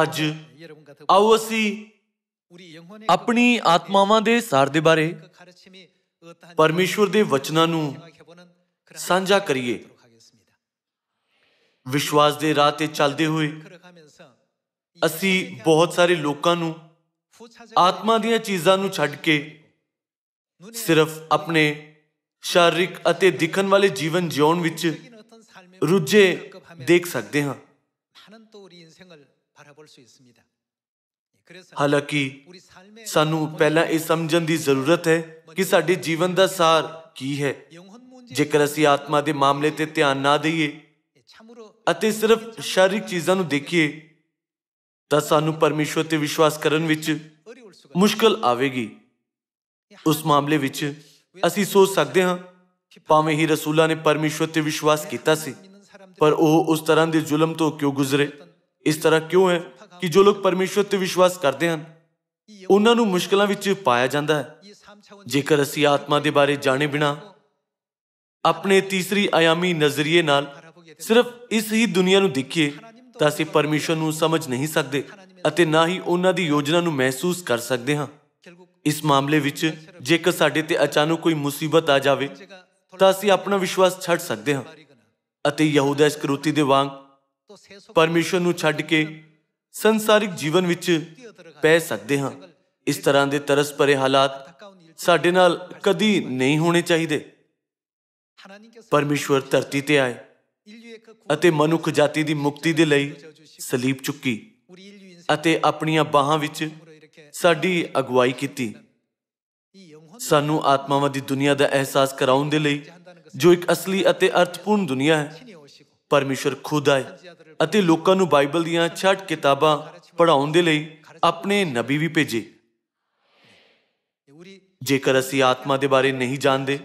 ਅੱਜ ਆਓ ਅਸੀਂ ਆਪਣੀ ਆਤਮਾਵਾਂ ਦੇ ਸਾਰ ਦੇ ਬਾਰੇ ਪਰਮੇਸ਼ਵਰ ਦੇ ਵਚਨਾਂ ਨੂੰ ਸਾਂਝਾ ਕਰੀਏ ਵਿਸ਼ਵਾਸ ਦੇ ਰਾਹ ਤੇ ਚੱਲਦੇ ਹੋਏ ਅਸੀਂ ਬਹੁਤ ਸਾਰੇ ਲੋਕਾਂ ਨੂੰ ਆਤਮਾ ਦੀਆਂ ਚੀਜ਼ਾਂ ਨੂੰ ਛੱਡ ਕੇ ਸਿਰਫ ਆਪਣੇ ਸ਼ਾਰੀਰਿਕ ਅਤੇ ਦਿਖਣ ਵਾਲੇ ਜੀਵਨ ਜਿਉਣ ਵਿੱਚ ਰੁੱਝੇ ਦੇਖ ਸਕਦੇ ਹਾਂ ਹਾਲਾਂਕਿ ਸਾਨੂੰ ਪਹਿਲਾਂ ਇਹ ਸਮਝਣ ਦੀ ਜ਼ਰੂਰਤ ਹੈ ਕਿ ਸਾਡੇ ਜੀਵਨ ਦਾ ਸਾਰ ਕੀ ਹੈ ਜੇਕਰ ਅਸੀਂ ਆਤਮਾ ਦੇ ਮਾਮਲੇ ਤੇ ਧਿਆਨ ਨਾ ਦਈਏ ਅਤੇ ਸਿਰਫ ਸ਼ਾਰੀਰਿਕ ਚੀਜ਼ਾਂ ਨੂੰ ਦੇਖੀਏ ਤਾਂ ਸਾਨੂੰ ਪਰਮੇਸ਼ਵਰ ਤੇ ਵਿਸ਼ਵਾਸ ਕਰਨ ਵਿੱਚ ਮੁਸ਼ਕਲ ਆਵੇਗੀ ਉਸ ਮਾਮਲੇ ਵਿੱਚ ਅਸੀਂ ਸੋਚ ਸਕਦੇ ਹਾਂ ਭਾਵੇਂ ਹੀ ਰਸੂਲਾਂ ਨੇ ਪਰਮੇਸ਼ਵਰ ਤੇ ਵਿਸ਼ਵਾਸ ਕੀਤਾ ਸੀ ਪਰ ਉਹ ਉਸ ਤਰ੍ਹਾਂ ਦੇ ਜ਼ੁਲਮ ਤੋਂ ਕਿਉਂ ਗੁਜ਼ਰੇ ਇਸ ਤਰ੍ਹਾਂ ਕਿਉਂ ਹੈ ਕਿ ਜੋ ਲੋਕ ਪਰਮੇਸ਼ਵਰ ਤੇ ਵਿਸ਼ਵਾਸ ਕਰਦੇ ਹਨ ਉਹਨਾਂ ਨੂੰ ਮੁਸ਼ਕਲਾਂ ਵਿੱਚ ਪਾਇਆ ਜਾਂਦਾ ਹੈ ਜੇਕਰ ਅਸੀਂ ਆਤਮਾ ਦੇ ਬਾਰੇ ਜਾਣੇ ਬਿਨਾ ਆਪਣੇ ਤੀਸਰੀ ਆਯਾਮੀ ਨਜ਼ਰੀਏ ਨਾਲ ਸਿਰਫ ਇਸ ਹੀ ਦੁਨੀਆ ਨੂੰ ਦੇਖੀਏ ਤਾਂ ਅਸੀਂ ਪਰਮੇਸ਼ਵਰ ਨੂੰ ਸਮਝ ਨਹੀਂ ਸਕਦੇ ਅਤੇ ਨਾ ਹੀ ਉਹਨਾਂ ਦੀ ਯੋਜਨਾ ਨੂੰ ਮਹਿਸੂਸ ਕਰ ਸਕਦੇ ਹਾਂ ਇਸ ਮਾਮਲੇ ਵਿੱਚ ਜੇਕਰ ਸਾਡੇ ਤੇ ਅਚਾਨਕ ਕੋਈ ਮੁਸੀਬਤ ਆ ਜਾਵੇ ਤਾਂ ਅਸੀਂ ਆਪਣਾ ਵਿਸ਼ਵਾਸ ਛੱਡ ਸਕਦੇ ਹਾਂ ਅਤੇ ਯਹੂਦਾ ਇਸਕਰੂਤੀ ਦੇ ਵਾਂਗ ਪਰਮੇਸ਼ਵਰ ਨੂੰ ਛੱਡ ਕੇ ਸੰਸਾਰਿਕ ਜੀਵਨ ਵਿੱਚ ਪੈ ਸਕਦੇ ਹਾਂ ਇਸ ਤਰ੍ਹਾਂ ਦੇ ਤਰਸ ਭਰੇ ਹਾਲਾਤ ਸਾਡੇ ਨਾਲ ਕਦੀ ਨਹੀਂ ਹੋਣੇ ਚਾਹੀਦੇ ਪਰਮੇਸ਼ਵਰ ਧਰਤੀ ਤੇ ਆਏ ਅਤੇ ਮਨੁੱਖ ਜਾਤੀ ਦੀ ਮੁਕਤੀ ਦੇ ਲਈ ਸਲੀਬ ਚੁੱਕੀ ਅਤੇ ਆਪਣੀਆਂ ਬਾਹਾਂ ਵਿੱਚ ਸਾਡੀ ਅਗਵਾਈ ਕੀਤੀ ਸਾਨੂੰ ਆਤਮਾਵਾਂ ਦੀ ਦੁਨੀਆ ਦਾ ਅਹਿਸਾਸ ਕਰਾਉਣ ਦੇ ਲਈ ਜੋ ਇੱਕ ਅਸਲੀ ਅਤੇ ਅਰਥਪੂਰਨ ਦੁਨੀਆ ਹੈ ਪਰਮੇਸ਼ਰ ਖੁਦ ਆਏ ਅਤੇ ਲੋਕਾਂ ਨੂੰ ਬਾਈਬਲ ਦੀਆਂ ਛੱਟ ਕਿਤਾਬਾਂ ਪੜਾਉਣ ਦੇ ਲਈ ਆਪਣੇ ਨਬੀ ਵੀ ਭੇਜੇ ਜੇਕਰ ਅਸੀਂ ਆਤਮਾ ਦੇ ਬਾਰੇ ਨਹੀਂ ਜਾਣਦੇ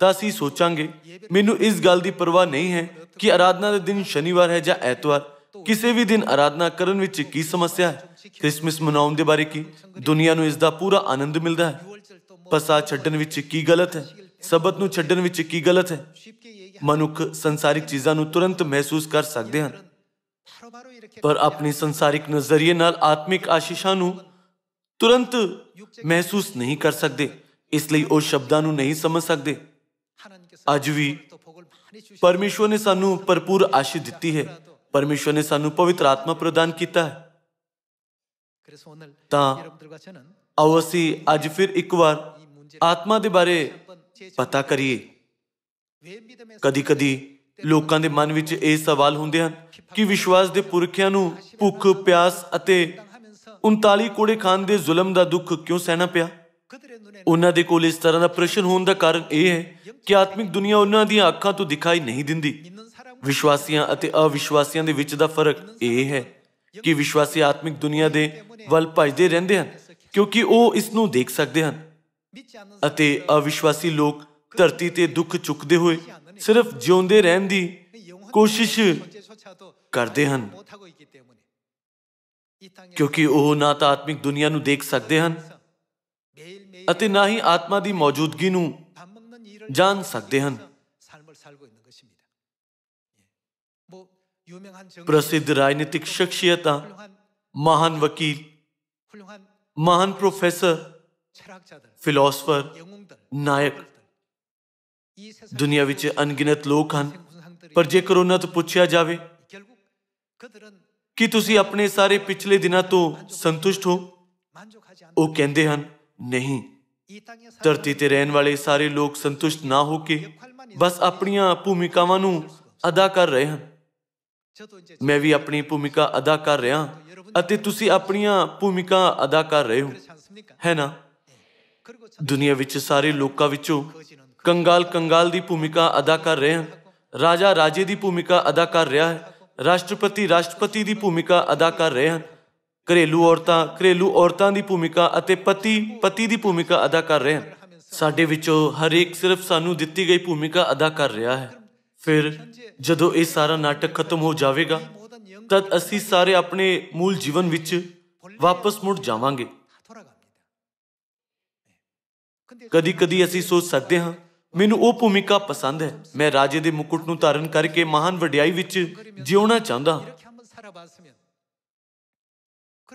ਤਾਂ ਅਸੀਂ ਸੋਚਾਂਗੇ ਮੈਨੂੰ ਇਸ ਗੱਲ ਦੀ ਪਰਵਾਹ ਨਹੀਂ ਹੈ ਕਿ ਆਰਾਧਨਾ ਦਾ ਦਿਨ ਸ਼ਨੀਵਾਰ ਹੈ ਜਾਂ ਐਤਵਾਰ ਕਿਸੇ ਵੀ ਦਿਨ ਆਰਾਧਨਾ ਕਰਨ ਵਿੱਚ ਕੀ ਸਮੱਸਿਆ ਹੈ ਕ੍ਰਿਸਮਸ ਮਨਾਉਣ ਦੇ ਬਾਰੇ ਕੀ ਦੁਨੀਆ ਨੂੰ ਇਸ ਦਾ ਪੂਰਾ ਆਨੰਦ ਮਿਲਦਾ ਹੈ ਪਸਾ ਛੱਡਣ ਵਿੱਚ ਕੀ ਗਲਤ ਹੈ ਸਬਤ ਨੂੰ ਛੱਡਣ ਵਿੱਚ ਕੀ ਗਲਤ ਹੈ ਮਨੁੱਖ ਸੰਸਾਰਿਕ ਚੀਜ਼ਾਂ ਨੂੰ ਤੁਰੰਤ ਮਹਿਸੂਸ ਕਰ ਸਕਦੇ ਹਨ ਪਰ ਆਪਣੀ ਸੰਸਾਰਿਕ ਨਜ਼ਰੀਏ ਨਾਲ ਆਤਮਿਕ ਆਸ਼ੀਸ਼ਾਂ ਨੂੰ ਤੁਰੰਤ ਮਹਿਸੂਸ ਨਹੀਂ ਕਰ ਸਕਦੇ ਇਸ ਲਈ ਉਹ ਸ਼ਬਦਾਂ ਨੂੰ ਨਹੀਂ ਸਮਝ ਸਕਦੇ ਅੱਜ ਵੀ ਪਰਮੇਸ਼ਵਰ ਨੇ ਸਾਨੂੰ ਭਰਪੂਰ ਆਸ਼ੀਸ਼ ਦਿੱਤੀ ਹੈ ਪਰਮੇਸ਼ਵਰ ਨੇ ਸਾਨੂੰ ਪਵਿੱਤਰ ਆਤਮਾ ਪ੍ਰਦਾਨ ਕੀਤਾ ਹੈ ਤਾਂ ਆਓ ਅਸੀਂ ਅੱਜ ਫਿਰ ਇੱਕ ਵਾਰ ਆਤਮਾ ਦੇ ਬਾਰੇ ਪਤਾ ਕਰੀਏ ਕਦੀ-ਕਦੀ ਲੋਕਾਂ ਦੇ ਮਨ ਵਿੱਚ ਇਹ ਸਵਾਲ ਹੁੰਦੇ ਹਨ ਕਿ ਵਿਸ਼ਵਾਸ ਦੇ ਪੁਰਖਿਆਂ ਨੂੰ ਭੁੱਖ ਪਿਆਸ ਅਤੇ 39 ਕੋੜੇ ਖਾਨ ਦੇ ਜ਼ੁਲਮ ਦਾ ਦੁੱਖ ਕਿਉਂ ਸਹਿਣਾ ਪਿਆ ਉਹਨਾਂ ਦੇ ਕੋਲ ਇਸ ਤਰ੍ਹਾਂ ਦਾ ਪ੍ਰਸ਼ਨ ਹੋਣ ਦਾ ਕਾਰਨ ਇਹ ਹੈ ਕਿ ਆਤਮਿਕ ਦੁਨੀਆ ਉਹਨਾਂ ਦੀਆਂ ਅੱਖਾਂ ਤੋਂ ਦਿਖਾਈ ਨਹੀਂ ਦਿੰਦੀ ਵਿਸ਼ਵਾਸੀਆਂ ਅਤੇ ਅਵਿਸ਼ਵਾਸੀਆਂ ਦੇ ਵਿੱਚ ਦਾ ਫਰਕ ਇਹ ਹੈ ਕਿ ਵਿਸ਼ਵਾਸੀ ਆਤਮਿਕ ਦੁਨੀਆ ਦੇ ਵੱਲ ਭਜਦੇ ਰਹਿੰਦੇ ਹਨ ਕਿਉਂਕਿ ਉਹ ਇਸ ਨੂੰ ਦੇਖ ਸਕਦੇ ਹਨ ਅਤੇ ਅਵਿਸ਼ਵਾਸੀ ਲੋਕ ਧਰਤੀ ਤੇ ਦੁੱਖ ਚੁੱਕਦੇ ਹੋਏ ਸਿਰਫ ਜਿਉਂਦੇ ਰਹਿਣ ਦੀ ਕੋਸ਼ਿਸ਼ ਕਰਦੇ ਹਨ ਕਿਉਂਕਿ ਉਹ ਨਾ ਤਾਂ ਆਤਮਿਕ ਦੁਨੀਆ ਨੂੰ ਦੇਖ ਸਕਦੇ ਹਨ ਅਤੇ ਨਾ ਹੀ ਆਤਮਾ ਦੀ ਮੌਜੂਦਗੀ ਨੂੰ ਜਾਣ ਸਕਦੇ ਹਨ ਪ੍ਰਸਿੱਧ ਰਾਜਨੀਤਿਕ ਸ਼ਖਸੀਅਤਾਂ ਮਹਾਨ ਵਕੀਲ ਮਹਾਨ ਪ੍ਰੋਫੈਸਰ ਫਿਲਾਸਫਰ ਨਾਇਕ ਦੁਨੀਆ ਵਿੱਚ ਅਣਗਿਣਤ ਲੋਕ ਹਨ ਪਰ ਜੇਕਰ ਉਹਨਾਂ ਤੋਂ ਪੁੱਛਿਆ ਜਾਵੇ ਕਿ ਤੁਸੀਂ ਆਪਣੇ ਸਾਰੇ ਪਿਛਲੇ ਦਿਨਾਂ ਤੋਂ ਸੰਤੁਸ਼ਟ ਹੋ ਉਹ ਕਹਿੰਦੇ ਹਨ ਨਹੀਂ ਧਰਤੀ ਤੇ ਰਹਿਣ ਵਾਲੇ ਸਾਰੇ ਲੋਕ ਸੰਤੁਸ਼ਟ ਨਾ ਹੋ ਕੇ ਬਸ ਆਪਣੀਆਂ ਭੂਮਿਕਾਵਾਂ ਨੂੰ ਅਦਾ ਕਰ ਰਹੇ ਹਨ ਮੈਂ ਵੀ ਆਪਣੀ ਭੂਮਿਕਾ ਅਦਾ ਕਰ ਰਿਹਾ ਅਤੇ ਤੁਸੀਂ ਆਪਣੀਆਂ ਭੂਮਿਕਾ ਅਦਾ ਕਰ ਰਹੇ ਹੋ ਹੈ ਨਾ ਦੁਨੀਆ ਵਿੱਚ ਸਾਰੇ ਲੋਕਾਂ ਵਿੱਚੋਂ ਕੰਗਾਲ ਕੰਗਾਲ ਦੀ ਭੂਮਿਕਾ ਅਦਾ ਕਰ ਰਹੇ ਹਨ ਰਾਜਾ ਰਾਜੇ ਦੀ ਭੂਮਿਕਾ ਅਦਾ ਕਰ ਰਿਹਾ ਹੈ ਰਾਸ਼ਟਰਪਤੀ ਰਾਸ਼ਟਰਪਤੀ ਦੀ ਭੂਮਿਕਾ ਅਦਾ ਕਰ ਰਹੇ ਹਨ ਘਰੇਲੂ ਔਰਤਾਂ ਘਰੇਲੂ ਔਰਤਾਂ ਦੀ ਭੂਮਿਕਾ ਅਤੇ ਪਤੀ ਪਤੀ ਦੀ ਭੂਮਿਕਾ ਅਦਾ ਕਰ ਰਹੇ ਹਨ ਸਾਡੇ ਵਿੱਚੋਂ ਹਰ ਇੱਕ ਸਿਰਫ ਸਾਨੂੰ ਦਿੱਤੀ ਗਈ ਭੂਮਿਕਾ ਅਦਾ ਕਰ ਰਿਹਾ ਹੈ ਫਿਰ ਜਦੋਂ ਇਹ ਸਾਰਾ ਨਾਟਕ ਖਤਮ ਹੋ ਜਾਵੇਗਾ ਤਦ ਅਸੀਂ ਸਾਰੇ ਆਪਣੇ ਮੂਲ ਜੀਵਨ ਵਿੱਚ ਵਾਪਸ ਮੁੜ ਜਾਵਾਂਗੇ ਕਦੀ-ਕਦੀ ਅਸੀਂ ਸੋਚ ਸਕਦੇ ਹਾਂ ਮੈਨੂੰ ਉਹ ਭੂਮਿਕਾ ਪਸੰਦ ਹੈ ਮੈਂ ਰਾਜੇ ਦੇ ਮੁਕਟ ਨੂੰ ਧਾਰਨ ਕਰਕੇ ਮਹਾਨ ਵਡਿਆਈ ਵਿੱਚ ਜਿਉਣਾ ਚਾਹੁੰਦਾ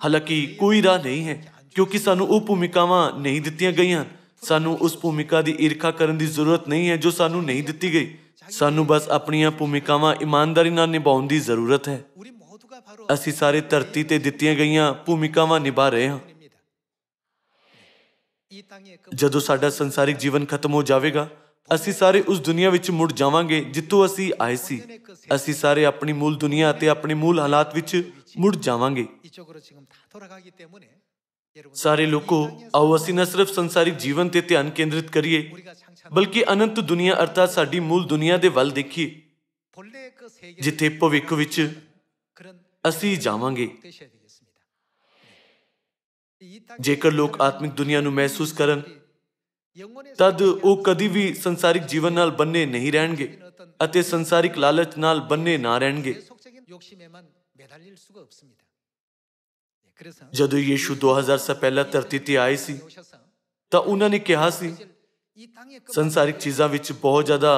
ਹਾਲਾਂਕਿ ਕੋਈ ਰਾਹ ਨਹੀਂ ਹੈ ਕਿਉਂਕਿ ਸਾਨੂੰ ਉਹ ਭੂਮਿਕਾਵਾਂ ਨਹੀਂ ਦਿੱਤੀਆਂ ਗਈਆਂ ਸਾਨੂੰ ਉਸ ਭੂਮਿਕਾ ਦੀ ਈਰਖਾ ਕਰਨ ਦੀ ਜ਼ਰੂਰਤ ਨਹੀਂ ਹੈ ਜੋ ਸਾਨੂੰ ਨਹੀਂ ਦਿੱਤੀ ਗਈ ਸਾਨੂੰ ਬਸ ਆਪਣੀਆਂ ਭੂਮਿਕਾਵਾਂ ਇਮਾਨਦਾਰੀ ਨਾਲ ਨਿਭਾਉਣ ਦੀ ਜ਼ਰੂਰਤ ਹੈ ਅਸੀਂ ਸਾਰੇ ਧਰਤੀ ਤੇ ਦਿੱਤੀਆਂ ਗਈਆਂ ਭੂਮਿਕਾਵਾਂ ਨਿਭਾ ਰਹੇ ਹਾਂ ਜਦੋਂ ਸਾਡਾ ਸੰਸਾਰਿਕ ਜੀਵਨ ਖਤਮ ਹੋ ਜਾਵੇਗਾ ਅਸੀਂ ਸਾਰੇ ਉਸ ਦੁਨੀਆ ਵਿੱਚ ਮੁੜ ਜਾਵਾਂਗੇ ਜਿੱਥੋਂ ਅਸੀਂ ਆਏ ਸੀ ਅਸੀਂ ਸਾਰੇ ਆਪਣੀ ਮੂਲ ਦੁਨੀਆ ਤੇ ਆਪਣੇ ਮੂਲ ਹਾਲਾਤ ਵਿੱਚ ਮੁੜ ਜਾਵਾਂਗੇ ਸਾਰੇ ਲੋਕੋ ਆਓ ਅਸੀਂ ਨਾ ਸਿਰਫ ਸੰਸਾਰਿਕ ਜੀਵਨ ਤੇ ਧਿਆਨ ਕੇਂਦਰਿਤ ਕਰੀਏ ਬਲਕਿ ਅਨੰਤ ਦੁਨੀਆ ਅਰਥਾਤ ਸਾਡੀ ਮੂਲ ਦੁਨੀਆ ਦੇ ਵੱਲ ਦੇਖੀਏ ਜਿੱਥੇ ਭਵਿੱਖ ਵਿੱਚ ਅਸੀਂ ਜਾਵਾਂਗੇ ਜੇਕਰ ਲੋਕ ਆਤਮਿਕ ਦੁਨੀਆ ਨੂੰ ਮਹਿਸੂਸ ਕਰਨ ਤਦ ਉਹ ਕਦੀ ਵੀ ਸੰਸਾਰਿਕ ਜੀਵਨ ਨਾਲ ਬੰਨੇ ਨਹੀਂ ਰਹਿਣਗੇ ਅਤੇ ਸੰਸਾਰਿਕ ਲਾਲਚ ਨਾਲ ਬੰਨੇ ਨਾ ਰਹਿਣਗੇ ਜਦੋਂ ਯੀਸ਼ੂ 2000 ਸਾਲ ਪਹਿਲਾਂ ਧਰਤੀ ਤੇ ਆਏ ਸੀ ਤਾਂ ਉਹਨਾਂ ਨੇ ਕਿਹਾ ਸੀ ਸੰਸਾਰਿਕ ਚੀਜ਼ਾਂ ਵਿੱਚ ਬਹੁਤ ਜ਼ਿਆਦਾ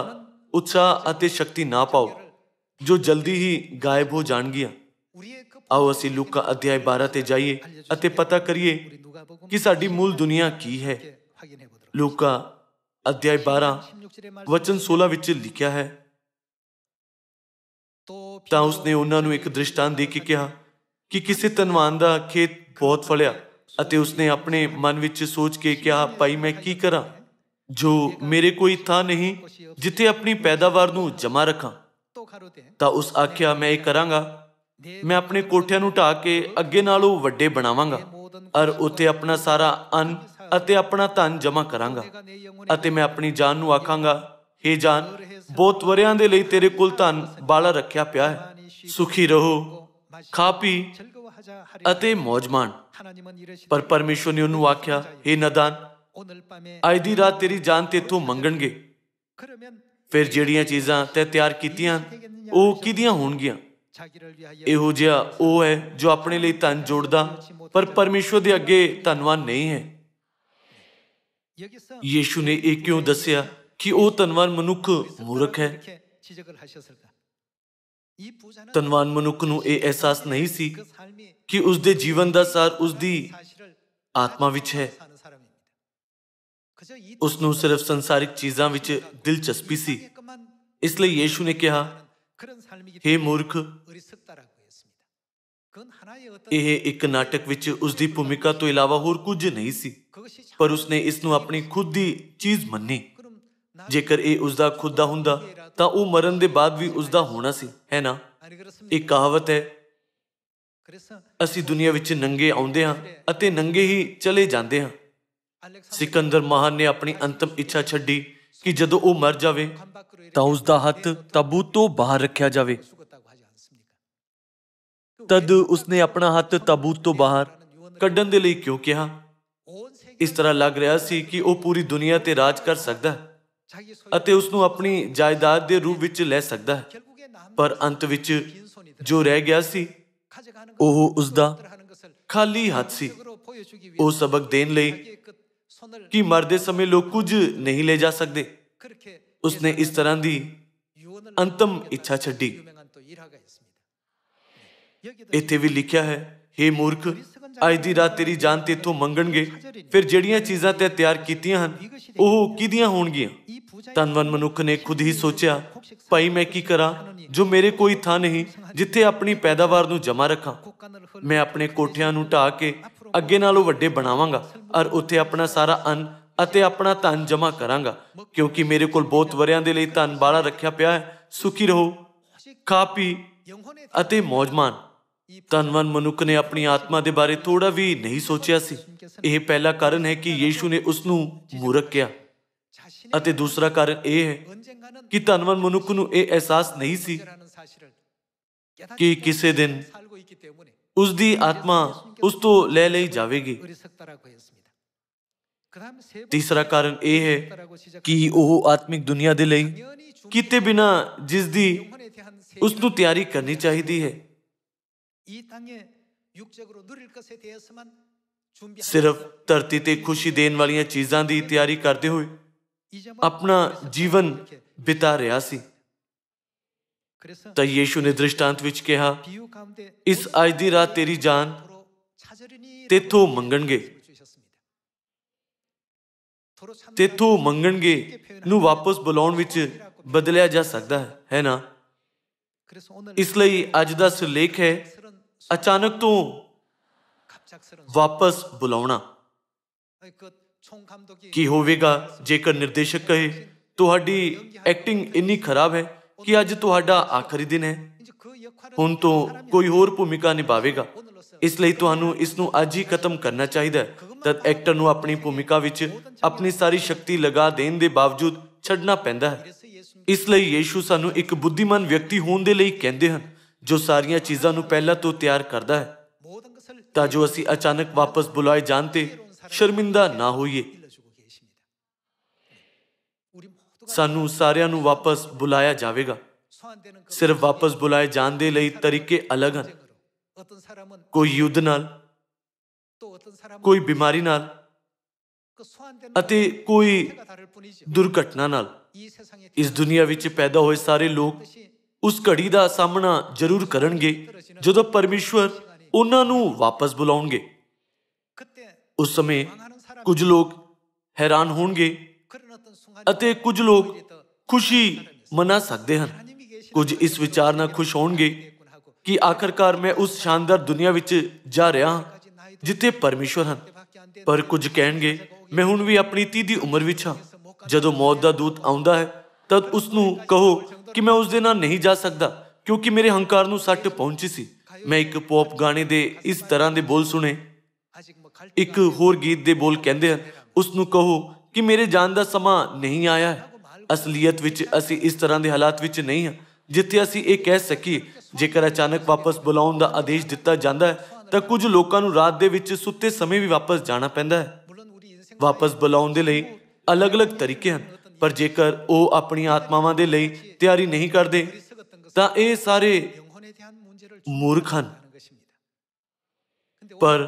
ਉਤਸ਼ਾਹ ਅਤੇ ਸ਼ਕਤੀ ਨਾ ਪਾਓ ਜੋ ਜਲਦੀ ਹੀ ਗਾਇਬ ਹੋ ਜਾਣਗੀਆਂ ਆਓ ਅਸੀਂ ਲੂਕਾ ਅਧਿਆਇ 12 ਤੇ ਜਾਈਏ ਅਤੇ ਪਤਾ ਕਰੀਏ ਕਿ ਸਾਡੀ ਮੂਲ ਦੁਨੀਆ ਕੀ ਹੈ ਲੂਕਾ ਅਧਿਆਇ 12 ਵਚਨ 16 ਵਿੱਚ ਲਿਖਿਆ ਹੈ ਤਾਂ ਉਸਨੇ ਉਹਨਾਂ ਨੂੰ ਇੱਕ ਦ੍ਰਿਸ਼ਟਾਂਤ ਦੇ ਕੇ ਕਿਹਾ ਕਿ ਕਿਸੇ ਧਨਵਾਨ ਦਾ ਖੇਤ ਬਹੁਤ ਫਲਿਆ ਅਤੇ ਉਸਨੇ ਆਪਣੇ ਮਨ ਵਿੱਚ ਸੋਚ ਕੇ ਕਿਹਾ ਭਾਈ ਮੈਂ ਕੀ ਕਰਾਂ ਜੋ ਮੇਰੇ ਕੋਈ ਥਾਂ ਨਹੀਂ ਜਿੱਥੇ ਆਪਣੀ ਪੈਦਾਵਾਰ ਨੂੰ ਜਮਾ ਰੱਖਾਂ ਤਾਂ ਉਸ ਆਖਿਆ ਮੈਂ ਇਹ ਕਰਾਂਗਾ ਮੈਂ ਆਪਣੇ ਕੋਠਿਆਂ ਨੂੰ ਢਾ ਕੇ ਅੱਗੇ ਨਾਲੋਂ ਵੱਡੇ ਬਣਾਵਾਂਗਾ ਔਰ ਉੱਥੇ ਆਪਣਾ ਸਾਰਾ ਅੰਨ ਅਤੇ ਆਪਣਾ ਧਨ ਜਮ੍ਹਾਂ ਕਰਾਂਗਾ ਅਤੇ ਮੈਂ ਆਪਣੀ ਜਾਨ ਨੂੰ ਆਖਾਂਗਾ हे ਜਾਨ ਬਹੁਤ ਵਰਿਆਂ ਦੇ ਲਈ ਤੇਰੇ ਕੋਲ ਧਨ ਬਾਲਾ ਰੱਖਿਆ ਪਿਆ ਹੈ ਸੁਖੀ ਰਹੋ ਖਾ ਪੀ ਅਤੇ ਮੌਜਮਾਨ ਪਰ ਪਰਮੇਸ਼ਵਰ ਨੇ ਉਹਨੂੰ ਆਖਿਆ हे ਨਦਾਨ ਅੱਜ ਦੀ ਰਾਤ ਤੇਰੀ ਜਾਨ ਤੇਥੋਂ ਮੰਗਣਗੇ ਫਿਰ ਜਿਹੜੀਆਂ ਚੀਜ਼ਾਂ ਤੇ ਤਿਆਰ ਕੀਤੀਆਂ ਉਹ ਕਿਦੀਆਂ ਹੋਣਗੀਆਂ ਇਹੋ ਜਿਹਾ ਉਹ ਹੈ ਜੋ ਆਪਣੇ ਲਈ ਧਨ ਜੋੜਦਾ ਪਰ ਪਰਮੇਸ਼ਵਰ ਦੇ ਅੱਗੇ ਧੰਨਵਾਦ ਨਹੀਂ ਹੈ ਯੇਸ਼ੂ ਨੇ ਇਹ ਕਿਉਂ ਦੱਸਿਆ ਕਿ ਉਹ ਧਨਵਾਨ ਮਨੁੱਖ ਮੂਰਖ ਹੈ ਧਨਵਾਨ ਮਨੁੱਖ ਨੂੰ ਇਹ ਅਹਿਸਾਸ ਨਹੀਂ ਸੀ ਕਿ ਉਸ ਦੇ ਜੀਵਨ ਦਾ ਸਾਰ ਉਸ ਦੀ ਆਤਮਾ ਵਿੱਚ ਹੈ ਉਸ ਨੂੰ ਸਿਰਫ ਸੰਸਾਰਿਕ ਚੀਜ਼ਾਂ ਵਿੱਚ ਦਿਲਚਸਪੀ ਸੀ ਇਸ ਲਈ ਯੇਸ਼ੂ ਨੇ ਕਿਹਾ ਹੇ ਮੂਰਖ ਇਹ ਇੱਕ ਨਾਟਕ ਵਿੱਚ ਉਸ ਦੀ ਭੂਮਿਕਾ ਤੋਂ ਇਲਾਵਾ ਹੋਰ ਕੁਝ ਨਹੀਂ ਸੀ ਪਰ ਉਸਨੇ ਇਸ ਨੂੰ ਆਪਣੀ ਖੁਦ ਦੀ ਚੀਜ਼ ਮੰਨੀ ਜੇਕਰ ਇਹ ਉਸ ਦਾ ਖੁਦ ਦਾ ਹੁੰਦਾ ਤਾਂ ਉਹ ਮਰਨ ਦੇ ਬਾਅਦ ਵੀ ਉਸ ਦਾ ਹੋਣਾ ਸੀ ਹੈ ਨਾ ਇਹ ਕਹਾਵਤ ਹੈ ਅਸੀਂ ਦੁਨੀਆ ਵਿੱਚ ਨੰਗੇ ਆਉਂਦੇ ਹਾਂ ਅਤੇ ਨੰਗੇ ਹੀ ਚਲੇ ਜਾਂਦੇ ਹਾਂ ਸਿਕੰਦਰ ਮਹਾਨ ਨੇ ਆਪਣੀ ਅੰਤਮ ਇੱਛਾ ਛੱਡੀ ਕਿ ਜਦੋਂ ਉਹ ਮਰ ਜਾਵੇ ਤਾਂ ਉਸ ਦਾ ਹੱਥ ਤਾਬੂਤ ਤੋਂ ਬਾਹਰ ਰੱਖਿਆ ਜਾਵੇ ਤਦ ਉਸਨੇ ਆਪਣਾ ਹੱਥ ਤਾਬੂਤ ਤੋਂ ਬਾਹਰ ਕੱਢਣ ਦੇ ਲਈ ਕਿਉਂ ਕਿਹਾ ਇਸ ਤਰ੍ਹਾਂ ਲੱਗ ਰਿਹਾ ਸੀ ਕਿ ਉਹ ਪੂਰੀ ਦੁਨੀਆ ਤੇ ਰਾਜ ਕਰ ਸਕਦਾ ਹੈ ਅਤੇ ਉਸ ਨੂੰ ਆਪਣੀ ਜਾਇਦਾਦ ਦੇ ਰੂਪ ਵਿੱਚ ਲੈ ਸਕਦਾ ਹੈ ਪਰ ਅੰਤ ਵਿੱਚ ਜੋ ਰਹਿ ਗਿਆ ਸੀ ਉਹ ਉਸ ਦਾ ਖਾਲੀ ਹੱਥ ਸੀ ਉਹ ਸਬਕ ਦੇਣ ਲਈ ਕਿ ਮਰਦੇ ਸਮੇਂ ਲੋਕ ਕੁਝ ਨਹੀਂ ਲੈ ਜਾ ਸਕਦੇ ਉਸਨੇ ਇਸ ਤਰ੍ਹਾਂ ਦੀ ਅੰਤਮ ਇੱਛਾ ਛੱਡੀ ਇੱਥੇ ਵੀ ਲਿਖਿਆ ਹੈ हे ਮੂਰਖ ਅੱਜ ਦੀ ਰਾਤ ਤੇਰੀ ਜਾਨ ਤੇ ਤੇਥੋਂ ਮੰਗਣਗੇ ਫਿਰ ਜਿਹੜੀਆਂ ਚੀਜ਼ਾਂ ਤੇ ਤਿਆਰ ਕੀਤੀਆਂ ਹਨ ਉਹ ਕਿਦੀਆਂ ਹੋਣਗੀਆਂ ਤਨਵਨ ਮਨੁੱਖ ਨੇ ਖੁਦ ਹੀ ਸੋਚਿਆ ਭਾਈ ਮੈਂ ਕੀ ਕਰਾਂ ਜੋ ਮੇਰੇ ਕੋਈ ਥਾਂ ਨਹੀਂ ਜਿੱਥੇ ਆਪਣੀ ਪੈਦਾਵਾਰ ਨੂੰ ਜਮਾ ਰੱਖਾਂ ਮੈਂ ਆਪਣੇ ਕੋਠਿਆਂ ਨੂੰ ਢਾ ਕੇ ਅੱਗੇ ਨਾਲੋਂ ਵੱਡੇ ਬਣਾਵਾਂਗਾ ਔਰ ਉੱਥੇ ਆਪਣਾ ਸਾਰਾ ਅੰਨ ਅਤੇ ਆਪਣਾ ਧਨ ਜਮਾ ਕਰਾਂਗਾ ਕਿਉਂਕਿ ਮੇਰੇ ਕੋਲ ਬਹੁਤ ਵਰਿਆਂ ਦੇ ਲਈ ਧਨ ਬਾਲਾ ਰੱਖਿਆ ਪਿਆ ਹੈ ਸੁਖੀ ਰਹੋ ਕਾਪੀ ਅਤੇ ਮੌਜਮਾਨ ਧੰਨਵਾਨ ਮਨੁੱਖ ਨੇ ਆਪਣੀ ਆਤਮਾ ਦੇ ਬਾਰੇ ਥੋੜਾ ਵੀ ਨਹੀਂ ਸੋਚਿਆ ਸੀ ਇਹ ਪਹਿਲਾ ਕਾਰਨ ਹੈ ਕਿ ਯੀਸ਼ੂ ਨੇ ਉਸ ਨੂੰ ਮੂਰਖ ਕਿਹਾ ਅਤੇ ਦੂਸਰਾ ਕਾਰਨ ਇਹ ਹੈ ਕਿ ਧੰਨਵਾਨ ਮਨੁੱਖ ਨੂੰ ਇਹ ਅਹਿਸਾਸ ਨਹੀਂ ਸੀ ਕਿ ਕਿਸੇ ਦਿਨ ਉਸ ਦੀ ਆਤਮਾ ਉਸ ਤੋਂ ਲੈ ਲਈ ਜਾਵੇਗੀ ਤੀਸਰਾ ਕਾਰਨ ਇਹ ਹੈ ਕਿ ਉਹ ਆਤਮਿਕ ਦੁਨੀਆ ਦੇ ਲਈ ਕਿਤੇ ਬਿਨਾ ਜਿਸ ਦੀ ਉਸ ਨੂੰ ਤਿਆਰੀ ਕਰਨੀ ਚਾਹੀਦੀ ਹੈ ਸਿਰਫ ਧਰਤੀ ਤੇ ਖੁਸ਼ੀ ਦੇਣ ਵਾਲੀਆਂ ਚੀਜ਼ਾਂ ਦੀ ਤਿਆਰੀ ਕਰਦੇ ਹੋਏ ਆਪਣਾ ਜੀਵਨ ਬਿਤਾ ਰਿਹਾ ਸੀ ਤਾਂ ਯੀਸ਼ੂ ਨੇ ਦ੍ਰਿਸ਼ਟਾਂਤ ਵਿੱਚ ਕਿਹਾ ਇਸ ਅੱਜ ਦੀ ਰਾਤ ਤੇਰੀ ਜਾਨ ਤੇਥੋਂ ਮੰਗਣਗੇ ਤੇਥੋਂ ਮੰਗਣਗੇ ਨੂੰ ਵਾਪਸ ਬੁਲਾਉਣ ਵਿੱਚ ਬਦਲਿਆ ਜਾ ਸਕਦਾ ਹੈ ਹੈ ਨਾ ਇਸ ਲਈ ਅੱਜ ਦਾ ਸੁਲੇਖ ਹੈ ਅਚਾਨਕ ਤੋਂ ਵਾਪਸ ਬੁਲਾਉਣਾ ਕੀ ਹੋਵੇਗਾ ਜੇਕਰ ਨਿਰਦੇਸ਼ਕ ਕਹੇ ਤੁਹਾਡੀ ਐਕਟਿੰਗ ਇੰਨੀ ਖਰਾਬ ਹੈ ਕਿ ਅੱਜ ਤੁਹਾਡਾ ਆਖਰੀ ਦਿਨ ਹੈ ਹੁਣ ਤੋਂ ਕੋਈ ਹੋਰ ਭੂਮਿਕਾ ਨਿਭਾਵੇਗਾ ਇਸ ਲਈ ਤੁਹਾਨੂੰ ਇਸ ਨੂੰ ਅੱਜ ਹੀ ਖਤਮ ਕਰਨਾ ਚਾਹੀਦਾ ਹੈ ਤਦ ਐਕਟਰ ਨੂੰ ਆਪਣੀ ਭੂਮਿਕਾ ਵਿੱਚ ਆਪਣੀ ਸਾਰੀ ਸ਼ਕਤੀ ਲਗਾ ਦੇਣ ਦੇ ਬਾਵਜੂਦ ਛੱਡਣਾ ਪੈਂਦਾ ਹੈ ਇਸ ਲਈ ਯੀਸ਼ੂ ਸਾਨੂੰ ਇੱਕ ਬੁੱਧੀਮਾਨ ਵਿਅਕਤੀ ਹੋਣ ਦੇ ਲਈ ਕਹਿੰਦੇ ਹਨ ਜੋ ਸਾਰੀਆਂ ਚੀਜ਼ਾਂ ਨੂੰ ਪਹਿਲਾਂ ਤੋਂ ਤਿਆਰ ਕਰਦਾ ਹੈ ਤਾਂ ਜੋ ਅਸੀਂ ਅਚਾਨਕ ਵਾਪਸ ਬੁਲਾਏ ਜਾਣ ਤੇ ਸ਼ਰਮਿੰਦਾ ਨਾ ਹੋਈਏ ਸਾਨੂੰ ਸਾਰਿਆਂ ਨੂੰ ਵਾਪਸ ਬੁਲਾਇਆ ਜਾਵੇਗਾ ਸਿਰਫ ਵਾਪਸ ਬੁਲਾਏ ਜਾਣ ਦੇ ਲਈ ਤਰੀਕੇ ਅਲੱਗ ਹਨ ਕੋਈ ਯੁੱਧ ਨਾਲ ਕੋਈ ਬਿਮਾਰੀ ਨਾਲ ਅਤੇ ਕੋਈ ਦੁਰਘਟਨਾ ਨਾਲ ਇਸ ਦੁਨੀਆ ਵਿੱਚ ਪੈਦਾ ਹੋਏ ਸਾਰੇ ਲੋਕ ਉਸ ਘੜੀ ਦਾ ਸਾਹਮਣਾ ਜ਼ਰੂਰ ਕਰਨਗੇ ਜਦੋਂ ਪਰਮੇਸ਼ਵਰ ਉਹਨਾਂ ਨੂੰ ਵਾਪਸ ਬੁਲਾਉਣਗੇ ਉਸ ਸਮੇਂ ਕੁਝ ਲੋਕ ਹੈਰਾਨ ਹੋਣਗੇ ਅਤੇ ਕੁਝ ਲੋਕ ਖੁਸ਼ੀ ਮਨਾ ਸਕਦੇ ਹਨ ਕੁਝ ਇਸ ਵਿਚਾਰ ਨਾਲ ਖੁਸ਼ ਹੋਣਗੇ ਕਿ ਆਖਰਕਾਰ ਮੈਂ ਉਸ ਸ਼ਾਨਦਾਰ ਦੁਨੀਆ ਵਿੱਚ ਜਾ ਰਿਹਾ ਹਾਂ ਜਿੱਥੇ ਪਰਮੇਸ਼ਵਰ ਹਨ ਪਰ ਕੁਝ ਕਹਿਣਗੇ ਮੈਂ ਹੁਣ ਵੀ ਆਪਣੀ 30 ਦੀ ਉਮਰ ਵਿੱਚ ਹਾਂ ਜਦੋਂ ਮੌਤ ਦਾ ਦੂਤ ਆਉਂਦਾ ਹੈ ਤਦ ਉਸ ਨੂੰ ਕਹੋ ਕਿ ਮੈਂ ਉਸ ਦੇ ਨਾਲ ਨਹੀਂ ਜਾ ਸਕਦਾ ਕਿਉਂਕਿ ਮੇਰੇ ਹੰਕਾਰ ਨੂੰ ਸੱਟ ਪਹੁੰਚੀ ਸੀ ਮੈਂ ਇੱਕ ਪੌਪ ਗਾਣੇ ਦੇ ਇਸ ਤਰ੍ਹਾਂ ਦੇ ਬੋਲ ਸੁਣੇ ਇੱਕ ਹੋਰ ਗੀਤ ਦੇ ਬੋਲ ਕਹਿੰਦੇ ਹਨ ਉਸ ਨੂੰ ਕਹੋ ਕਿ ਮੇਰੇ ਜਾਣ ਦਾ ਸਮਾਂ ਨਹੀਂ ਆਇਆ ਅਸਲੀਅਤ ਵਿੱਚ ਅਸੀਂ ਇਸ ਤਰ੍ਹਾਂ ਦੇ ਹਾਲਾਤ ਵਿੱਚ ਨਹੀਂ ਹਾਂ ਜਿੱਥੇ ਅਸੀਂ ਇਹ ਕਹਿ ਸਕੀਏ ਜੇਕਰ ਅਚਾਨਕ ਵਾਪਸ ਬੁਲਾਉਣ ਦਾ ਆਦੇਸ਼ ਦਿੱਤਾ ਜਾਂਦਾ ਹੈ ਤਾਂ ਕੁਝ ਲੋਕਾਂ ਨੂੰ ਰਾਤ ਦੇ ਵਿੱਚ ਸੁੱਤੇ ਸਮੇਂ ਵੀ ਵਾਪਸ ਜਾਣਾ ਪੈਂਦਾ ਹੈ ਵਾਪਸ ਬੁਲਾਉਣ ਦੇ ਲਈ ਅਲੱਗ-ਅਲੱਗ ਤਰੀਕੇ ਹਨ ਪਰ ਜੇਕਰ ਉਹ ਆਪਣੀਆਂ ਆਤਮਾਵਾਂ ਦੇ ਲਈ ਤਿਆਰੀ ਨਹੀਂ ਕਰਦੇ ਤਾਂ ਇਹ ਸਾਰੇ ਮੂਰਖ ਹਨ ਪਰ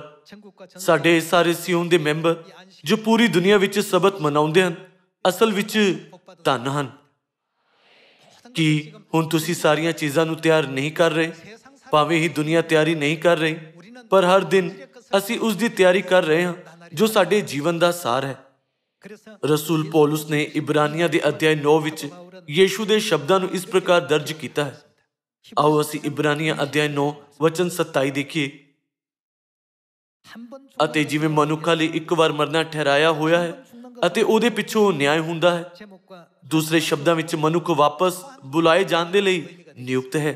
ਸਾਡੇ ਸਾਰੇ ਸਿਉਨ ਦੇ ਮੈਂਬਰ ਜੋ ਪੂਰੀ ਦੁਨੀਆ ਵਿੱਚ ਸਬਤ ਮਨਾਉਂਦੇ ਹਨ ਅਸਲ ਵਿੱਚ ਧਨ ਹਨ ਕਿ ਹੁਣ ਤੁਸੀਂ ਸਾਰੀਆਂ ਚੀਜ਼ਾਂ ਨੂੰ ਤਿਆਰ ਨਹੀਂ ਕਰ ਰਹੇ ਭਾਵੇਂ ਹੀ ਦੁਨੀਆ ਤਿਆਰੀ ਨਹੀਂ ਕਰ ਰਹੀ ਪਰ ਹਰ ਦਿਨ ਅਸੀਂ ਉਸ ਦੀ ਤਿਆਰੀ ਕਰ ਰਹੇ ਹਾਂ ਜੋ ਸਾਡੇ ਜੀਵਨ ਦਾ ਸਾਰ ਹੈ ਰਸੂਲ ਪੌਲਸ ਨੇ ਇਬਰਾਨੀਆਂ ਦੇ ਅਧਿਆਇ 9 ਵਿੱਚ ਯੀਸ਼ੂ ਦੇ ਸ਼ਬਦਾਂ ਨੂੰ ਇਸ ਪ੍ਰਕਾਰ ਦਰਜ ਕੀਤਾ ਹੈ ਆਓ ਅਸੀਂ ਇਬਰਾਨੀਆਂ ਅਧਿਆਇ 9 ਵਚਨ 27 ਦੇਖੀਏ ਅਤੇ ਜਿਵੇਂ ਮਨੁੱਖਾ ਲਈ ਇੱਕ ਵਾਰ ਮਰਨਾ ਠਹਿਰਾਇਆ ਹੋਇਆ ਹੈ ਅਤੇ ਉਹਦੇ ਪਿੱਛੋਂ ਨਿਆਂ ਹੁੰਦਾ ਹੈ ਦੂਸਰੇ ਸ਼ਬਦਾਂ ਵਿੱਚ ਮਨੁੱਖ ਵਾਪਸ ਬੁਲਾਏ ਜਾਣ ਦੇ ਲਈ ਨਿਯੁਕਤ ਹੈ